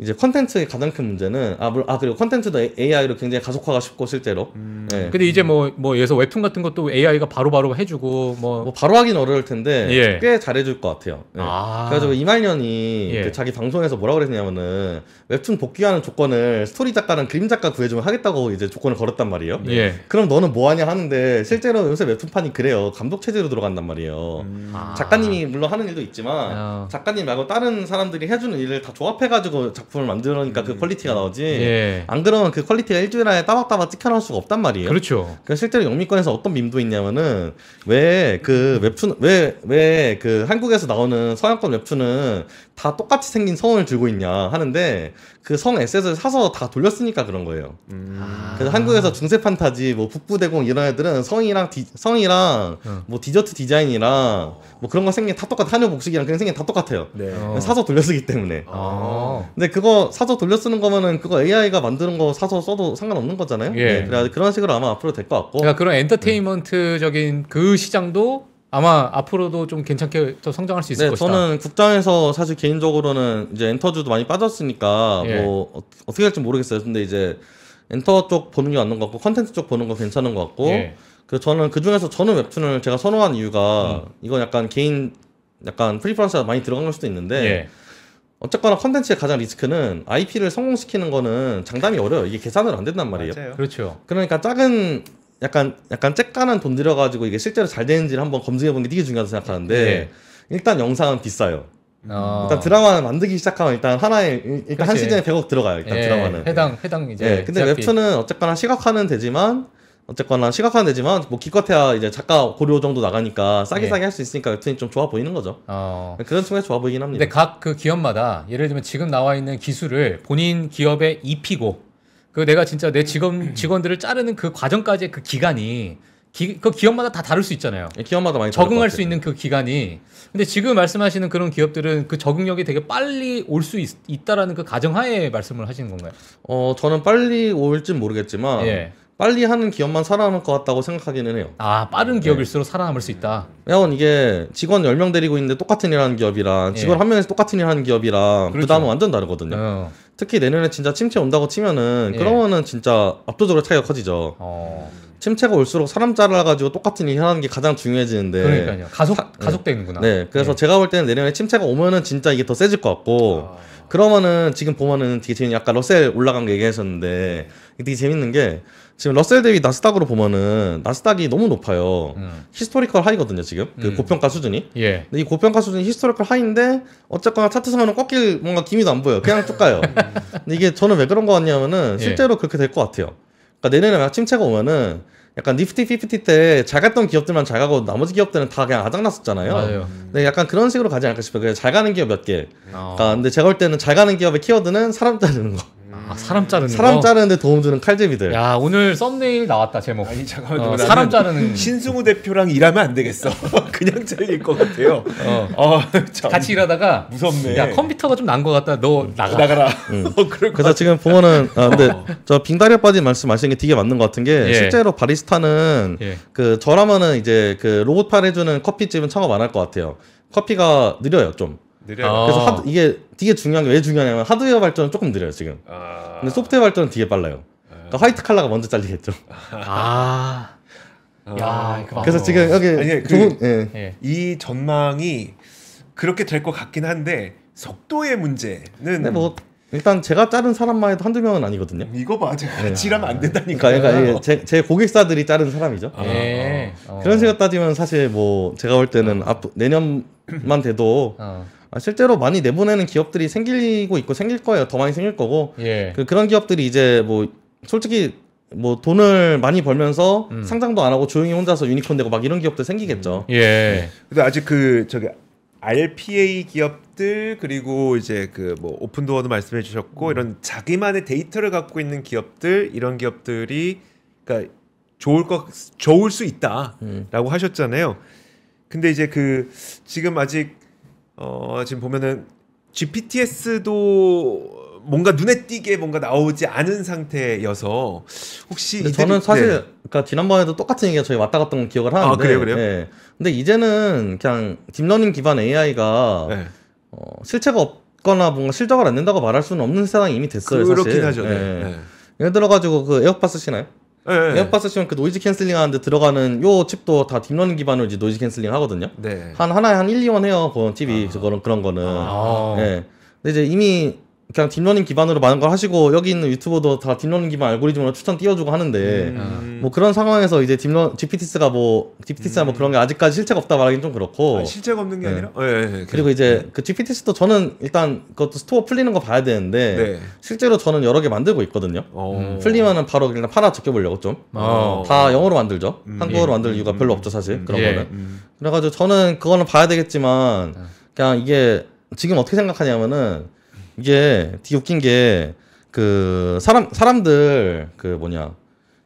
이제 컨텐츠의 가장 큰 문제는 아, 물론, 아 그리고 컨텐츠도 AI로 굉장히 가속화가 쉽고 실제로. 음, 예. 근데 이제 뭐뭐 뭐 예서 웹툰 같은 것도 AI가 바로바로 바로 해주고 뭐, 뭐 바로 하긴 어려울 텐데 예. 꽤 잘해줄 것 같아요. 예. 아. 그래가지고 이말년이 예. 그 자기 방송에서 뭐라 고 그랬냐면은 웹툰 복귀하는 조건을 스토리 작가랑 그림 작가 구해주면 하겠다고 이제 조건을 걸었단 말이에요. 예. 그럼 너는 뭐하냐 하는데 실제로 요새 웹툰판이 그래요. 감독 체제로 들어간단 말이에요. 음, 아. 작가님이 물론 하는 일도 있지만 어. 작가님 말고 다른 사람들이 해주는 일을 다 조합해가지고 작 작품을 만들으니까 그 음. 퀄리티가 나오지. 예. 안 그러면 그 퀄리티가 일주일 안에 따박따박 찍혀 나올 수가 없단 말이에요. 그렇죠. 그 실제로 영미권에서 어떤 밈도 있냐면은 왜 그 웹툰 왜왜 그 한국에서 나오는 서양권 웹툰은 다 똑같이 생긴 성을 들고 있냐 하는데 그 성 에셋을 사서 다 돌렸으니까 그런 거예요. 음. 그래서 한국에서 중세 판타지, 뭐 북부대공 이런 애들은 성이랑 디, 성이랑 어. 뭐 디저트 디자인이랑 뭐 그런 거 생긴 다 똑같, 아 한여 복식이랑 그런 생긴 다 똑같아요. 네. 어. 사서 돌려쓰기 때문에. 아. 아. 근데 그거 사서 돌려쓰는 거면은 그거 AI가 만드는 거 사서 써도 상관없는 거잖아요. 예. 네. 그래 그런 식으로 아마 앞으로 될 것 같고. 그러니까 그런 엔터테인먼트적인 음. 그 시장도 아마 앞으로도 좀 괜찮게 더 성장할 수 있을 네, 것이다. 저는 국장에서 사실 개인적으로는 이제 엔터주도 많이 빠졌으니까 예. 뭐 어, 떻게 할지 모르겠어요. 근데 이제 엔터 쪽 보는 게 맞는 것 같고 컨텐츠 쪽 보는 거 괜찮은 것 같고 예. 그 저는 그 중에서 저는 웹툰을 제가 선호한 이유가 음. 이건 약간 개인 약간 프리퍼런스가 많이 들어간 걸 수도 있는데 예. 어쨌거나 컨텐츠의 가장 리스크는 IP를 성공시키는 거는 장담이 어려요. 이게 계산을 안 된단 말이에요. 맞아요. 그렇죠. 그러니까 작은 약간 약간 쬐깐한 돈 들여가지고 이게 실제로 잘 되는지를 한번 검증해 보는 게 되게 중요하다고 생각하는데 네. 일단 영상은 비싸요. 어. 일단 드라마는 만들기 시작하면 일단 하나에 일단 그렇한 시즌에 100억 들어가요. 일단 예, 드라마는 해당 해당 이제. 예, 근데 제작비. 웹툰은 어쨌거나 시각화는 되지만 어쨌거나 시각화는 되지만 뭐 기껏해야 이제 작가 고려 정도 나가니까 싸게 예. 싸게 할 수 있으니까 웹툰이 좀 좋아 보이는 거죠. 어. 그런 측면에 좋아 보이긴 합니다. 근데 각 그 기업마다 예를 들면 지금 나와 있는 기술을 본인 기업에 입히고 그리고 내가 진짜 내 직원 음. 직원들을 자르는 그 과정까지의 그 기간이 기, 그 기업마다 다 다를 수 있잖아요. 예, 기업마다 많이 적응할 수 있는 그 기간이. 근데 지금 말씀하시는 그런 기업들은 그 적응력이 되게 빨리 올 수 있다라는 그 가정하에 말씀을 하시는 건가요? 어, 저는 빨리 올진 모르겠지만 예. 빨리 하는 기업만 살아남을 것 같다고 생각하기는 해요. 아, 빠른 네. 기업일수록 네. 살아남을 수 있다. 왜냐면 이게 직원 10명 데리고 있는데 똑같은 일 하는 기업이랑 예. 직원 예. 1명에서 똑같은 일 하는 기업이랑 그렇죠. 그다음은 완전 다르거든요. 어. 특히 내년에 진짜 침체 온다고 치면은 예. 그러면은 진짜 압도적으로 차이가 커지죠. 어. 침체가 올수록 사람 잘라가지고 똑같은 일 하는 게 가장 중요해지는데 그러니까요. 가속, 사, 네. 가속되는구나. 네. 그래서 예. 제가 볼 때는 내년에 침체가 오면은 진짜 이게 더 세질 것 같고 아. 그러면은 지금 보면은 되게 재밌는 아까 러셀 올라간 거 얘기하셨는데 되게 재밌는 게 지금 러셀 대비 나스닥으로 보면은 나스닥이 너무 높아요. 음. 히스토리컬 하이거든요, 지금. 그 음. 고평가 수준이. 예. 근데 이 고평가 수준이 히스토리컬 하이인데 어쨌거나 차트상으로 꺾일 뭔가 기미도 안 보여요. 그냥 쭉 가요. 음. 근데 이게 저는 왜 그런 거 같냐면은 예. 실제로 예. 그렇게 될 것 같아요. 그러니까 내년에 막 침체가 오면은 약간 니프티 피프티 때 잘 갔던 기업들만 잘 가고 나머지 기업들은 다 그냥 아작났었잖아요. 맞 음. 근데 약간 그런 식으로 가지 않을까 싶어요. 그냥 잘 가는 기업 몇 개. 어. 그러니까 근데 제가 볼 때는 잘 가는 기업의 키워드는 사람 따르는 거. 아, 사람 자르는 사람 거? 자르는데 도움 주는 칼제비들야 오늘 썸네일 나왔다 제목. 아니 잠깐만 어, 사람 자르는 신승우 대표랑 일하면 안 되겠어. 그냥 잘릴 것 같아요. 어, 어 같이 일하다가 무섭네. 야 컴퓨터가 좀 난 것 같다. 너 나가. 나가라. 응. 어, 그래서 지금 보면은 아 근데 어. 저 빙다리 아빠님 말씀하시게 되게 맞는 것 같은 게 예. 실제로 바리스타는 예. 그 저라면은 이제 그 로봇팔 해주는 커피집은 창업 안할 것 같아요. 커피가 느려요 좀. 느려요. 아. 그래서 하드, 이게 되게 중요한 게 왜 중요하냐면 하드웨어 발전은 조금 느려요 지금. 아. 근데 소프트웨어 발전은 되게 빨라요. 그러니까 아. 화이트 칼라가 먼저 잘리겠죠. 아. 아. 야, 그래서 지금 여기 아니, 그, 좋은, 예. 예. 이 전망이 그렇게 될 것 같긴 한데 속도의 문제는 뭐 일단 제가 자른 사람만 해도 한두 명은 아니거든요. 이거 봐, 제가 예. 지라면 안 된다니까. 그러니까, 그러니까 제, 제 고객사들이 자른 사람이죠. 아, 예. 어. 그런 생각 따지면 사실 뭐 제가 볼 때는 어. 앞, 내년만 돼도 어. 아, 실제로 많이 내보내는 기업들이 생기고 있고 생길 거예요. 더 많이 생길 거고 예. 그, 그런 기업들이 이제 뭐 솔직히 뭐 돈을 많이 벌면서 음. 상장도 안 하고 조용히 혼자서 유니콘 되고 막 이런 기업들 생기겠죠. 음. 예. 네. 근데 아직 그 저기 RPA 기업들 그리고 이제 그 뭐 오픈도어도 말씀해 주셨고 음. 이런 자기만의 데이터를 갖고 있는 기업들 이런 기업들이 그러니까 좋을 것 좋을 수 있다라고 음. 하셨잖아요. 근데 이제 그 지금 아직 어, 지금 보면은 GPTS도 뭔가 눈에 띄게 뭔가 나오지 않은 상태여서 혹시 이들이, 저는 사실 네. 그러니까 지난번에도 똑같은 얘기가 저희 왔다 갔다 온 기억을 아, 하는데 아, 그래요, 그래요? 예. 근데 이제는 그냥 딥러닝 기반 AI가 네. 어, 실체가 없거나 뭔가 실적을 안 낸다고 말할 수는 없는 세상이 이미 됐어요. 그렇긴 사실. 하죠. 네. 예. 네. 예를 들어가지고 그 에어팟 쓰시나요? 네. 에어팟을 치면 그 노이즈 캔슬링 하는데 들어가는 요 칩도 다 딥러닝 기반으로 이제 노이즈 캔슬링 하거든요. 네. 한 하나에 한 1, 2원 해요. 그런 칩이 아. 저거 그런 거는. 아. 네. 근데 이제 이미 그냥 딥러닝 기반으로 많은 걸 하시고 여기 있는 유튜버도 다 딥러닝 기반 알고리즘으로 추천 띄워주고 하는데 음. 뭐 그런 상황에서 이제 딥러 GPT스가 뭐 g p t 스가 음. 뭐 그런 게 아직까지 실체가 없다 말하기는 좀 그렇고 아, 실체가 없는 게 네. 아니라 네, 네, 그리고 이제 그 GPT스도 저는 일단 그것도 스토어 풀리는 거 봐야 되는데 네. 실제로 저는 여러 개 만들고 있거든요 오. 어. 음, 풀리면은 바로 그냥 팔아 적혀보려고 좀다 어. 아. 영어로 만들죠 음. 한국어로 만들 이유가 음. 별로 없죠 사실 음. 그런 예. 거는 그래가지고 저는 그거는 봐야 되겠지만 그냥 이게 지금 어떻게 생각하냐면은 이게 되게 웃긴 게 그 사람 사람들 그 뭐냐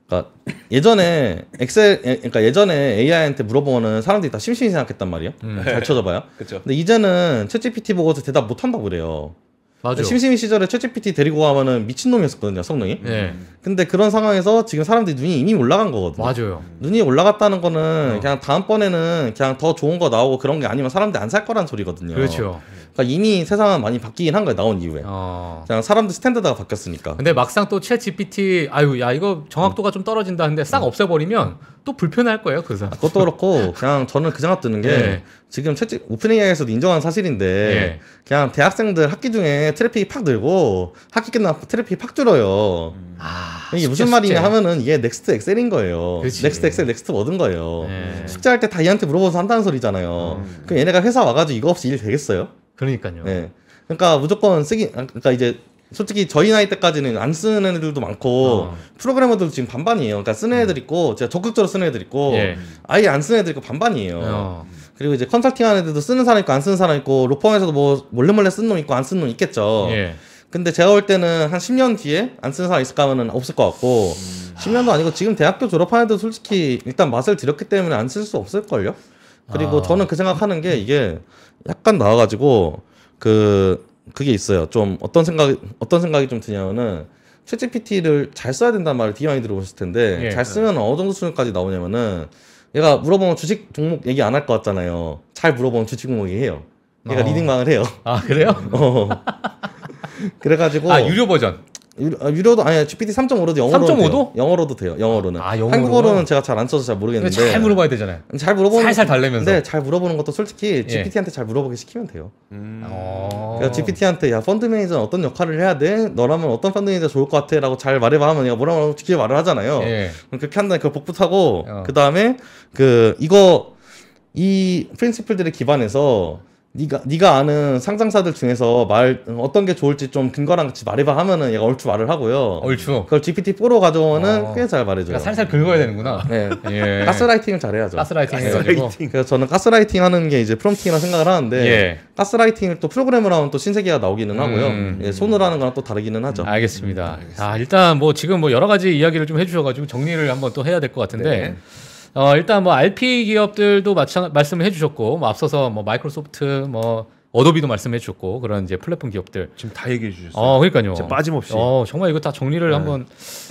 그러니까 예전에 엑셀 그러니까 예전에 AI한테 물어보면은 사람들이 다 심심히 생각했단 말이에요. 음. 네. 잘 쳐져봐요. 그쵸. 근데 이제는 챗GPT 보고서 대답 못 한다고 그래요. 맞아. 심심이 시절에 챗GPT 데리고 가면은 미친놈이었거든요, 성능이. 네. 근데 그런 상황에서 지금 사람들이 눈이 이미 올라간 거거든요. 맞아요. 눈이 올라갔다는 거는 어. 그냥 다음번에는 그냥 더 좋은 거 나오고 그런 게 아니면 사람들이 안 살 거란 소리거든요. 그렇죠. 그러니까 이미 세상은 많이 바뀌긴 한 거예요. 나온 이후에. 어. 사람들 스탠다드가 바뀌었으니까. 근데 막상 또챗 GPT 아유 야 이거 정확도가 음. 좀 떨어진다 근데 싹 음. 없애버리면 또 불편할 거예요 그 사람. 아, 그것도 그렇고 그냥 저는 그 생각 드는 게 네. 지금 챗 오픈 AI에서도 인정한 사실인데 네. 그냥 대학생들 학기 중에 트래픽이 팍 늘고 학기 끝나면 트래픽이 팍 줄어요. 음. 아, 이게 무슨 말이냐 숙제. 하면은 이게 넥스트 엑셀인 거예요. 그치. 넥스트 엑셀 넥스트 워드 거예요. 네. 숙제할 때 다 얘한테 물어보면서 한다는 소리잖아요. 음. 그럼 얘네가 회사 와가지고 이거 없이 일 되겠어요? 그러니까요. 네. 그러니까 무조건 쓰기 아, 그러니까 이제 솔직히 저희 나이 때까지는 안 쓰는 애들도 많고 어. 프로그래머들도 지금 반반이에요. 그러니까 쓰는 음. 애들 있고 제가 적극적으로 쓰는 애들 있고 예. 아예 안 쓰는 애들 있고 반반이에요. 어. 그리고 이제 컨설팅하는 애들도 쓰는 사람 있고 안 쓰는 사람 있고 로펌에서도 뭐 몰래 몰래 쓰는 놈 있고 안 쓰는 놈 있겠죠. 예. 근데 제가 볼 때는 한 10년 뒤에 안 쓰는 사람 있을까 하면 없을 것 같고 음. 10년도 아니고 지금 대학교 졸업한 애들 솔직히 일단 맛을 들였기 때문에 안 쓸 수 없을걸요? 그리고 아. 저는 그 생각하는 게 이게 약간 나와가지고 그 그게 있어요. 좀 어떤 생각 어떤 생각이 좀 드냐면은 챗GPT를 잘 써야 된다는 말을 디게 많이 들어보셨을 텐데 예, 잘 예. 쓰면 어느 정도 수준까지 나오냐면은 얘가 물어보면 주식 종목 얘기 안 할 것 같잖아요. 잘 물어보면 주식 종목 얘기해요. 얘가 어. 리딩망을 해요. 아 그래요? 어. 그래가지고 아 유료 버전. 아, 유료도 아니 야 GPT 3.5로도 영어로 3.5도 영어로도 돼요. 영어로는. 아, 영어로 한국어로는 제가 잘 안 써서 잘 모르겠는데. 잘 물어봐야 되잖아요. 음, 잘 물어보는 살살 달래면서. 네, 잘 물어보는 것도 솔직히 GPT한테 예. 잘 물어보게 시키면 돼요. 음. 어. 그러니까 GPT한테 야 펀드 매니저는 어떤 역할을 해야 돼? 너라면 어떤 펀드 매니저 좋을 것 같아라고 잘 말해봐 하면 내가 뭐라고 직접 말을 하잖아요. 예. 그럼 그렇게 한다면 그걸 복붙하고 어. 그 다음에 그 이거 이 프린시플들에 기반해서 네가 네가 아는 상상사들 중에서 말 어떤 게 좋을지 좀 근거랑 같이 말해봐 하면은 얘가 얼추 말을 하고요. 얼추. 그걸 GPT 4로 가져오면은 어. 꽤잘 말해줘요. 그러니까 살살 긁어야 되는구나. 네. 예. 가스라이팅을 잘해야죠. 가스라이팅 해가지고. 그래서 저는 가스라이팅 하는 게 이제 프롬팅이라 생각을 하는데 예. 가스라이팅을 또 프로그램으로 하면 또 신세계가 나오기는 음. 하고요. 음. 예, 손으로 하는 거랑 또 다르기는 하죠. 알겠습니다. 음, 알겠습니다. 아 일단 뭐 지금 뭐 여러 가지 이야기를 좀 해주셔가지고 정리를 한번 또 해야 될 것 같은데. 네. 어, 일단 뭐 RP 기업들도 마찬 말씀을 해주셨고 뭐 앞서서 뭐 마이크로소프트 뭐 어도비도 말씀해 주셨고 그런 이제 플랫폼 기업들 지금 다 얘기해 주셨어요. 어, 그러니까요. 빠짐없이. 어, 정말 이거 다 정리를 네. 한번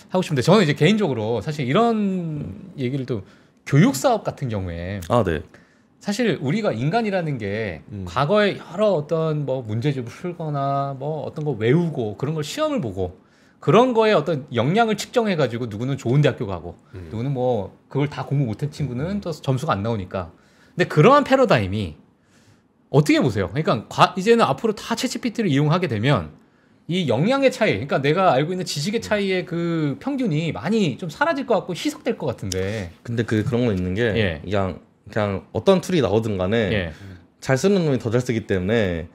하고 싶은데 저는 이제 개인적으로 사실 이런 음. 얘기를 또 교육 사업 같은 경우에 아, 네. 사실 우리가 인간이라는 게 음. 과거에 여러 어떤 뭐 문제집을 풀거나 뭐 어떤 거 외우고 그런 걸 시험을 보고 그런 거에 어떤 역량을 측정해 가지고 누구는 좋은 대학교 가고 음. 누구는 뭐 그걸 다 공부 못한 친구는 음. 또 점수가 안 나오니까 근데 그러한 패러다임이 어떻게 보세요? 그러니까 과, 이제는 앞으로 다 채찌피트를 이용하게 되면 이 역량의 차이, 그러니까 내가 알고 있는 지식의 음. 차이의 그 평균이 많이 좀 사라질 것 같고 희석될 것 같은데. 근데 그 그런 거 있는 게 예. 그냥 그냥 어떤 툴이 나오든 간에 예. 잘 쓰는 놈이 더 잘 쓰기 때문에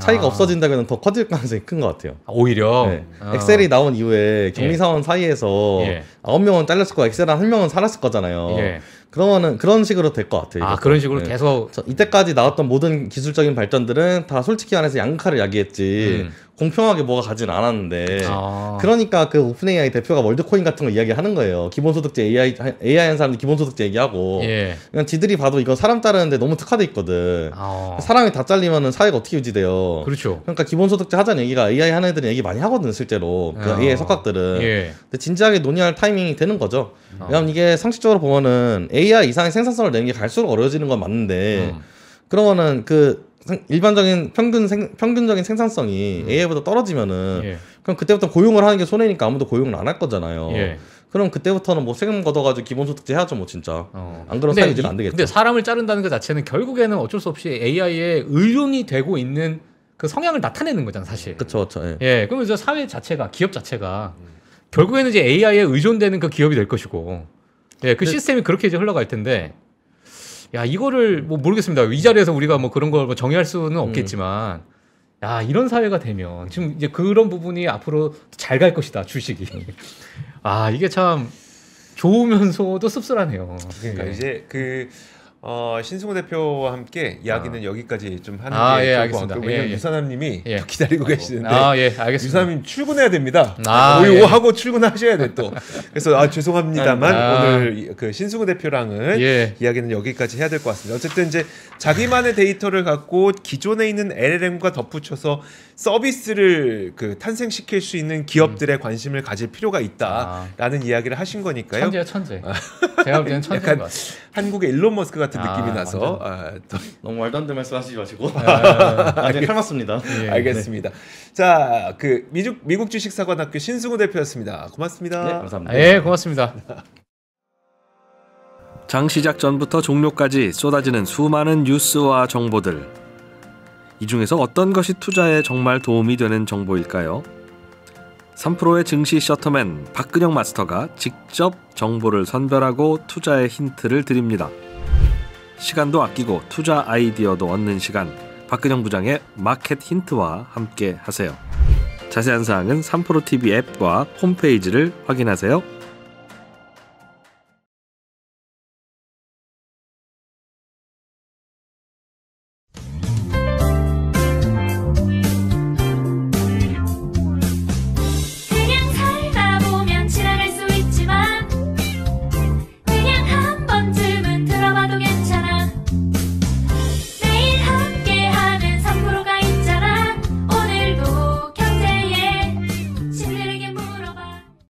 차이가 아. 없어진다면 더 커질 가능성이 큰 것 같아요. 아, 오히려 네. 아. 엑셀이 나온 이후에 경리 사원 예. 사이에서 예. 아홉 명은 잘렸을 거고 엑셀 한 명은 살았을 거잖아요. 예. 그러면은 그런 식으로 될 것 같아요. 아 그런 식으로 네. 계속 이때까지 나왔던 모든 기술적인 발전들은 다 솔직히 말해서 양극화를 야기했지 음. 공평하게 뭐가 가진 않았는데 아. 그러니까 그 오픈 AI 대표가 월드코인 같은 거 이야기하는 거예요. 기본소득제 AI AI 하는 사람들 기본소득제 얘기하고 예. 그냥 지들이 봐도 이거 사람 자르는데 너무 특화돼 있거든. 아. 사람이 다 잘리면은 사회가 어떻게 유지돼요? 그렇죠. 그러니까 기본소득제 하자는 얘기가 AI 하는 애들은 얘기 많이 하거든 실제로 그 아. AI 석각들은. 예. 근데 진지하게 논의할 타이밍이 되는 거죠. 아. 왜냐면 이게 상식적으로 보면은 AI AR 이상의 생산성을 내는 게 갈수록 어려워지는 건 맞는데 음. 그러면은 그 일반적인 평균 생, 평균적인 생산성이 음. AI보다 떨어지면은 예. 그럼 그때부터 고용을 하는 게 손해니까 아무도 고용을 안 할 거잖아요. 예. 그럼 그때부터는 뭐 세금 걷어가지고 기본소득제 해야죠 뭐 진짜 어. 안 그런 사회는안 되겠죠. 근데 사람을 자른다는 것 그 자체는 결국에는 어쩔 수 없이 AI에 의존이 되고 있는 그 성향을 나타내는 거잖아 사실. 그렇죠, 그렇죠. 예. 예. 그러면 이제 사회 자체가 기업 자체가 음. 결국에는 이제 AI에 의존되는 그 기업이 될 것이고 예, 그 네. 시스템이 그렇게 이제 흘러갈 텐데 야 이거를 뭐 모르겠습니다. 이 자리에서 우리가 뭐 그런 걸 뭐 정의할 수는 없겠지만 음. 야 이런 사회가 되면 지금 이제 그런 부분이 앞으로 잘 갈 것이다 주식이. 아 이게 참 좋으면서도 씁쓸하네요. 그러니까 예. 이제 그 어, 신승호 대표와 함께 이야기는 아. 여기까지 좀 하는 아, 게 예, 좋을 것같아요 왜냐면 예, 예. 유사남님이 예. 기다리고 아이고. 계시는데 아, 예, 알겠습니다. 유사남님 출근해야 됩니다. 아, 아 오유 예. 하고 출근하셔야 돼 또. 그래서 아 죄송합니다만 아. 오늘 그 신승호 대표랑은 예. 이야기는 여기까지 해야 될 것 같습니다. 어쨌든 이제 자기만의 데이터를 갖고 기존에 있는 LLM과 덧붙여서 서비스를 그 탄생시킬 수 있는 기업들의 음. 관심을 가질 필요가 있다라는 아. 이야기를 하신 거니까요. 천재야 천재. 제가 볼 때는 천재 한국의 일론 머스크 같은 아, 느낌이 나서 아, 너무 말도 안 되는 말씀하시지 마시고 아, 네, 닮았습니다. 예. 네. 알겠습니다. 자, 그 미국 미국 주식사관학교 신승우 대표였습니다. 고맙습니다. 네, 감사합니다. 아, 예, 고맙습니다. 장 시작 전부터 종료까지 쏟아지는 수많은 뉴스와 정보들. 이 중에서 어떤 것이 투자에 정말 도움이 되는 정보일까요? 3프로의 증시 셔터맨 박근영 마스터가 직접 정보를 선별하고 투자의 힌트를 드립니다. 시간도 아끼고 투자 아이디어도 얻는 시간 박근영 부장의 마켓 힌트와 함께 하세요. 자세한 사항은 3프로TV 앱과 홈페이지를 확인하세요.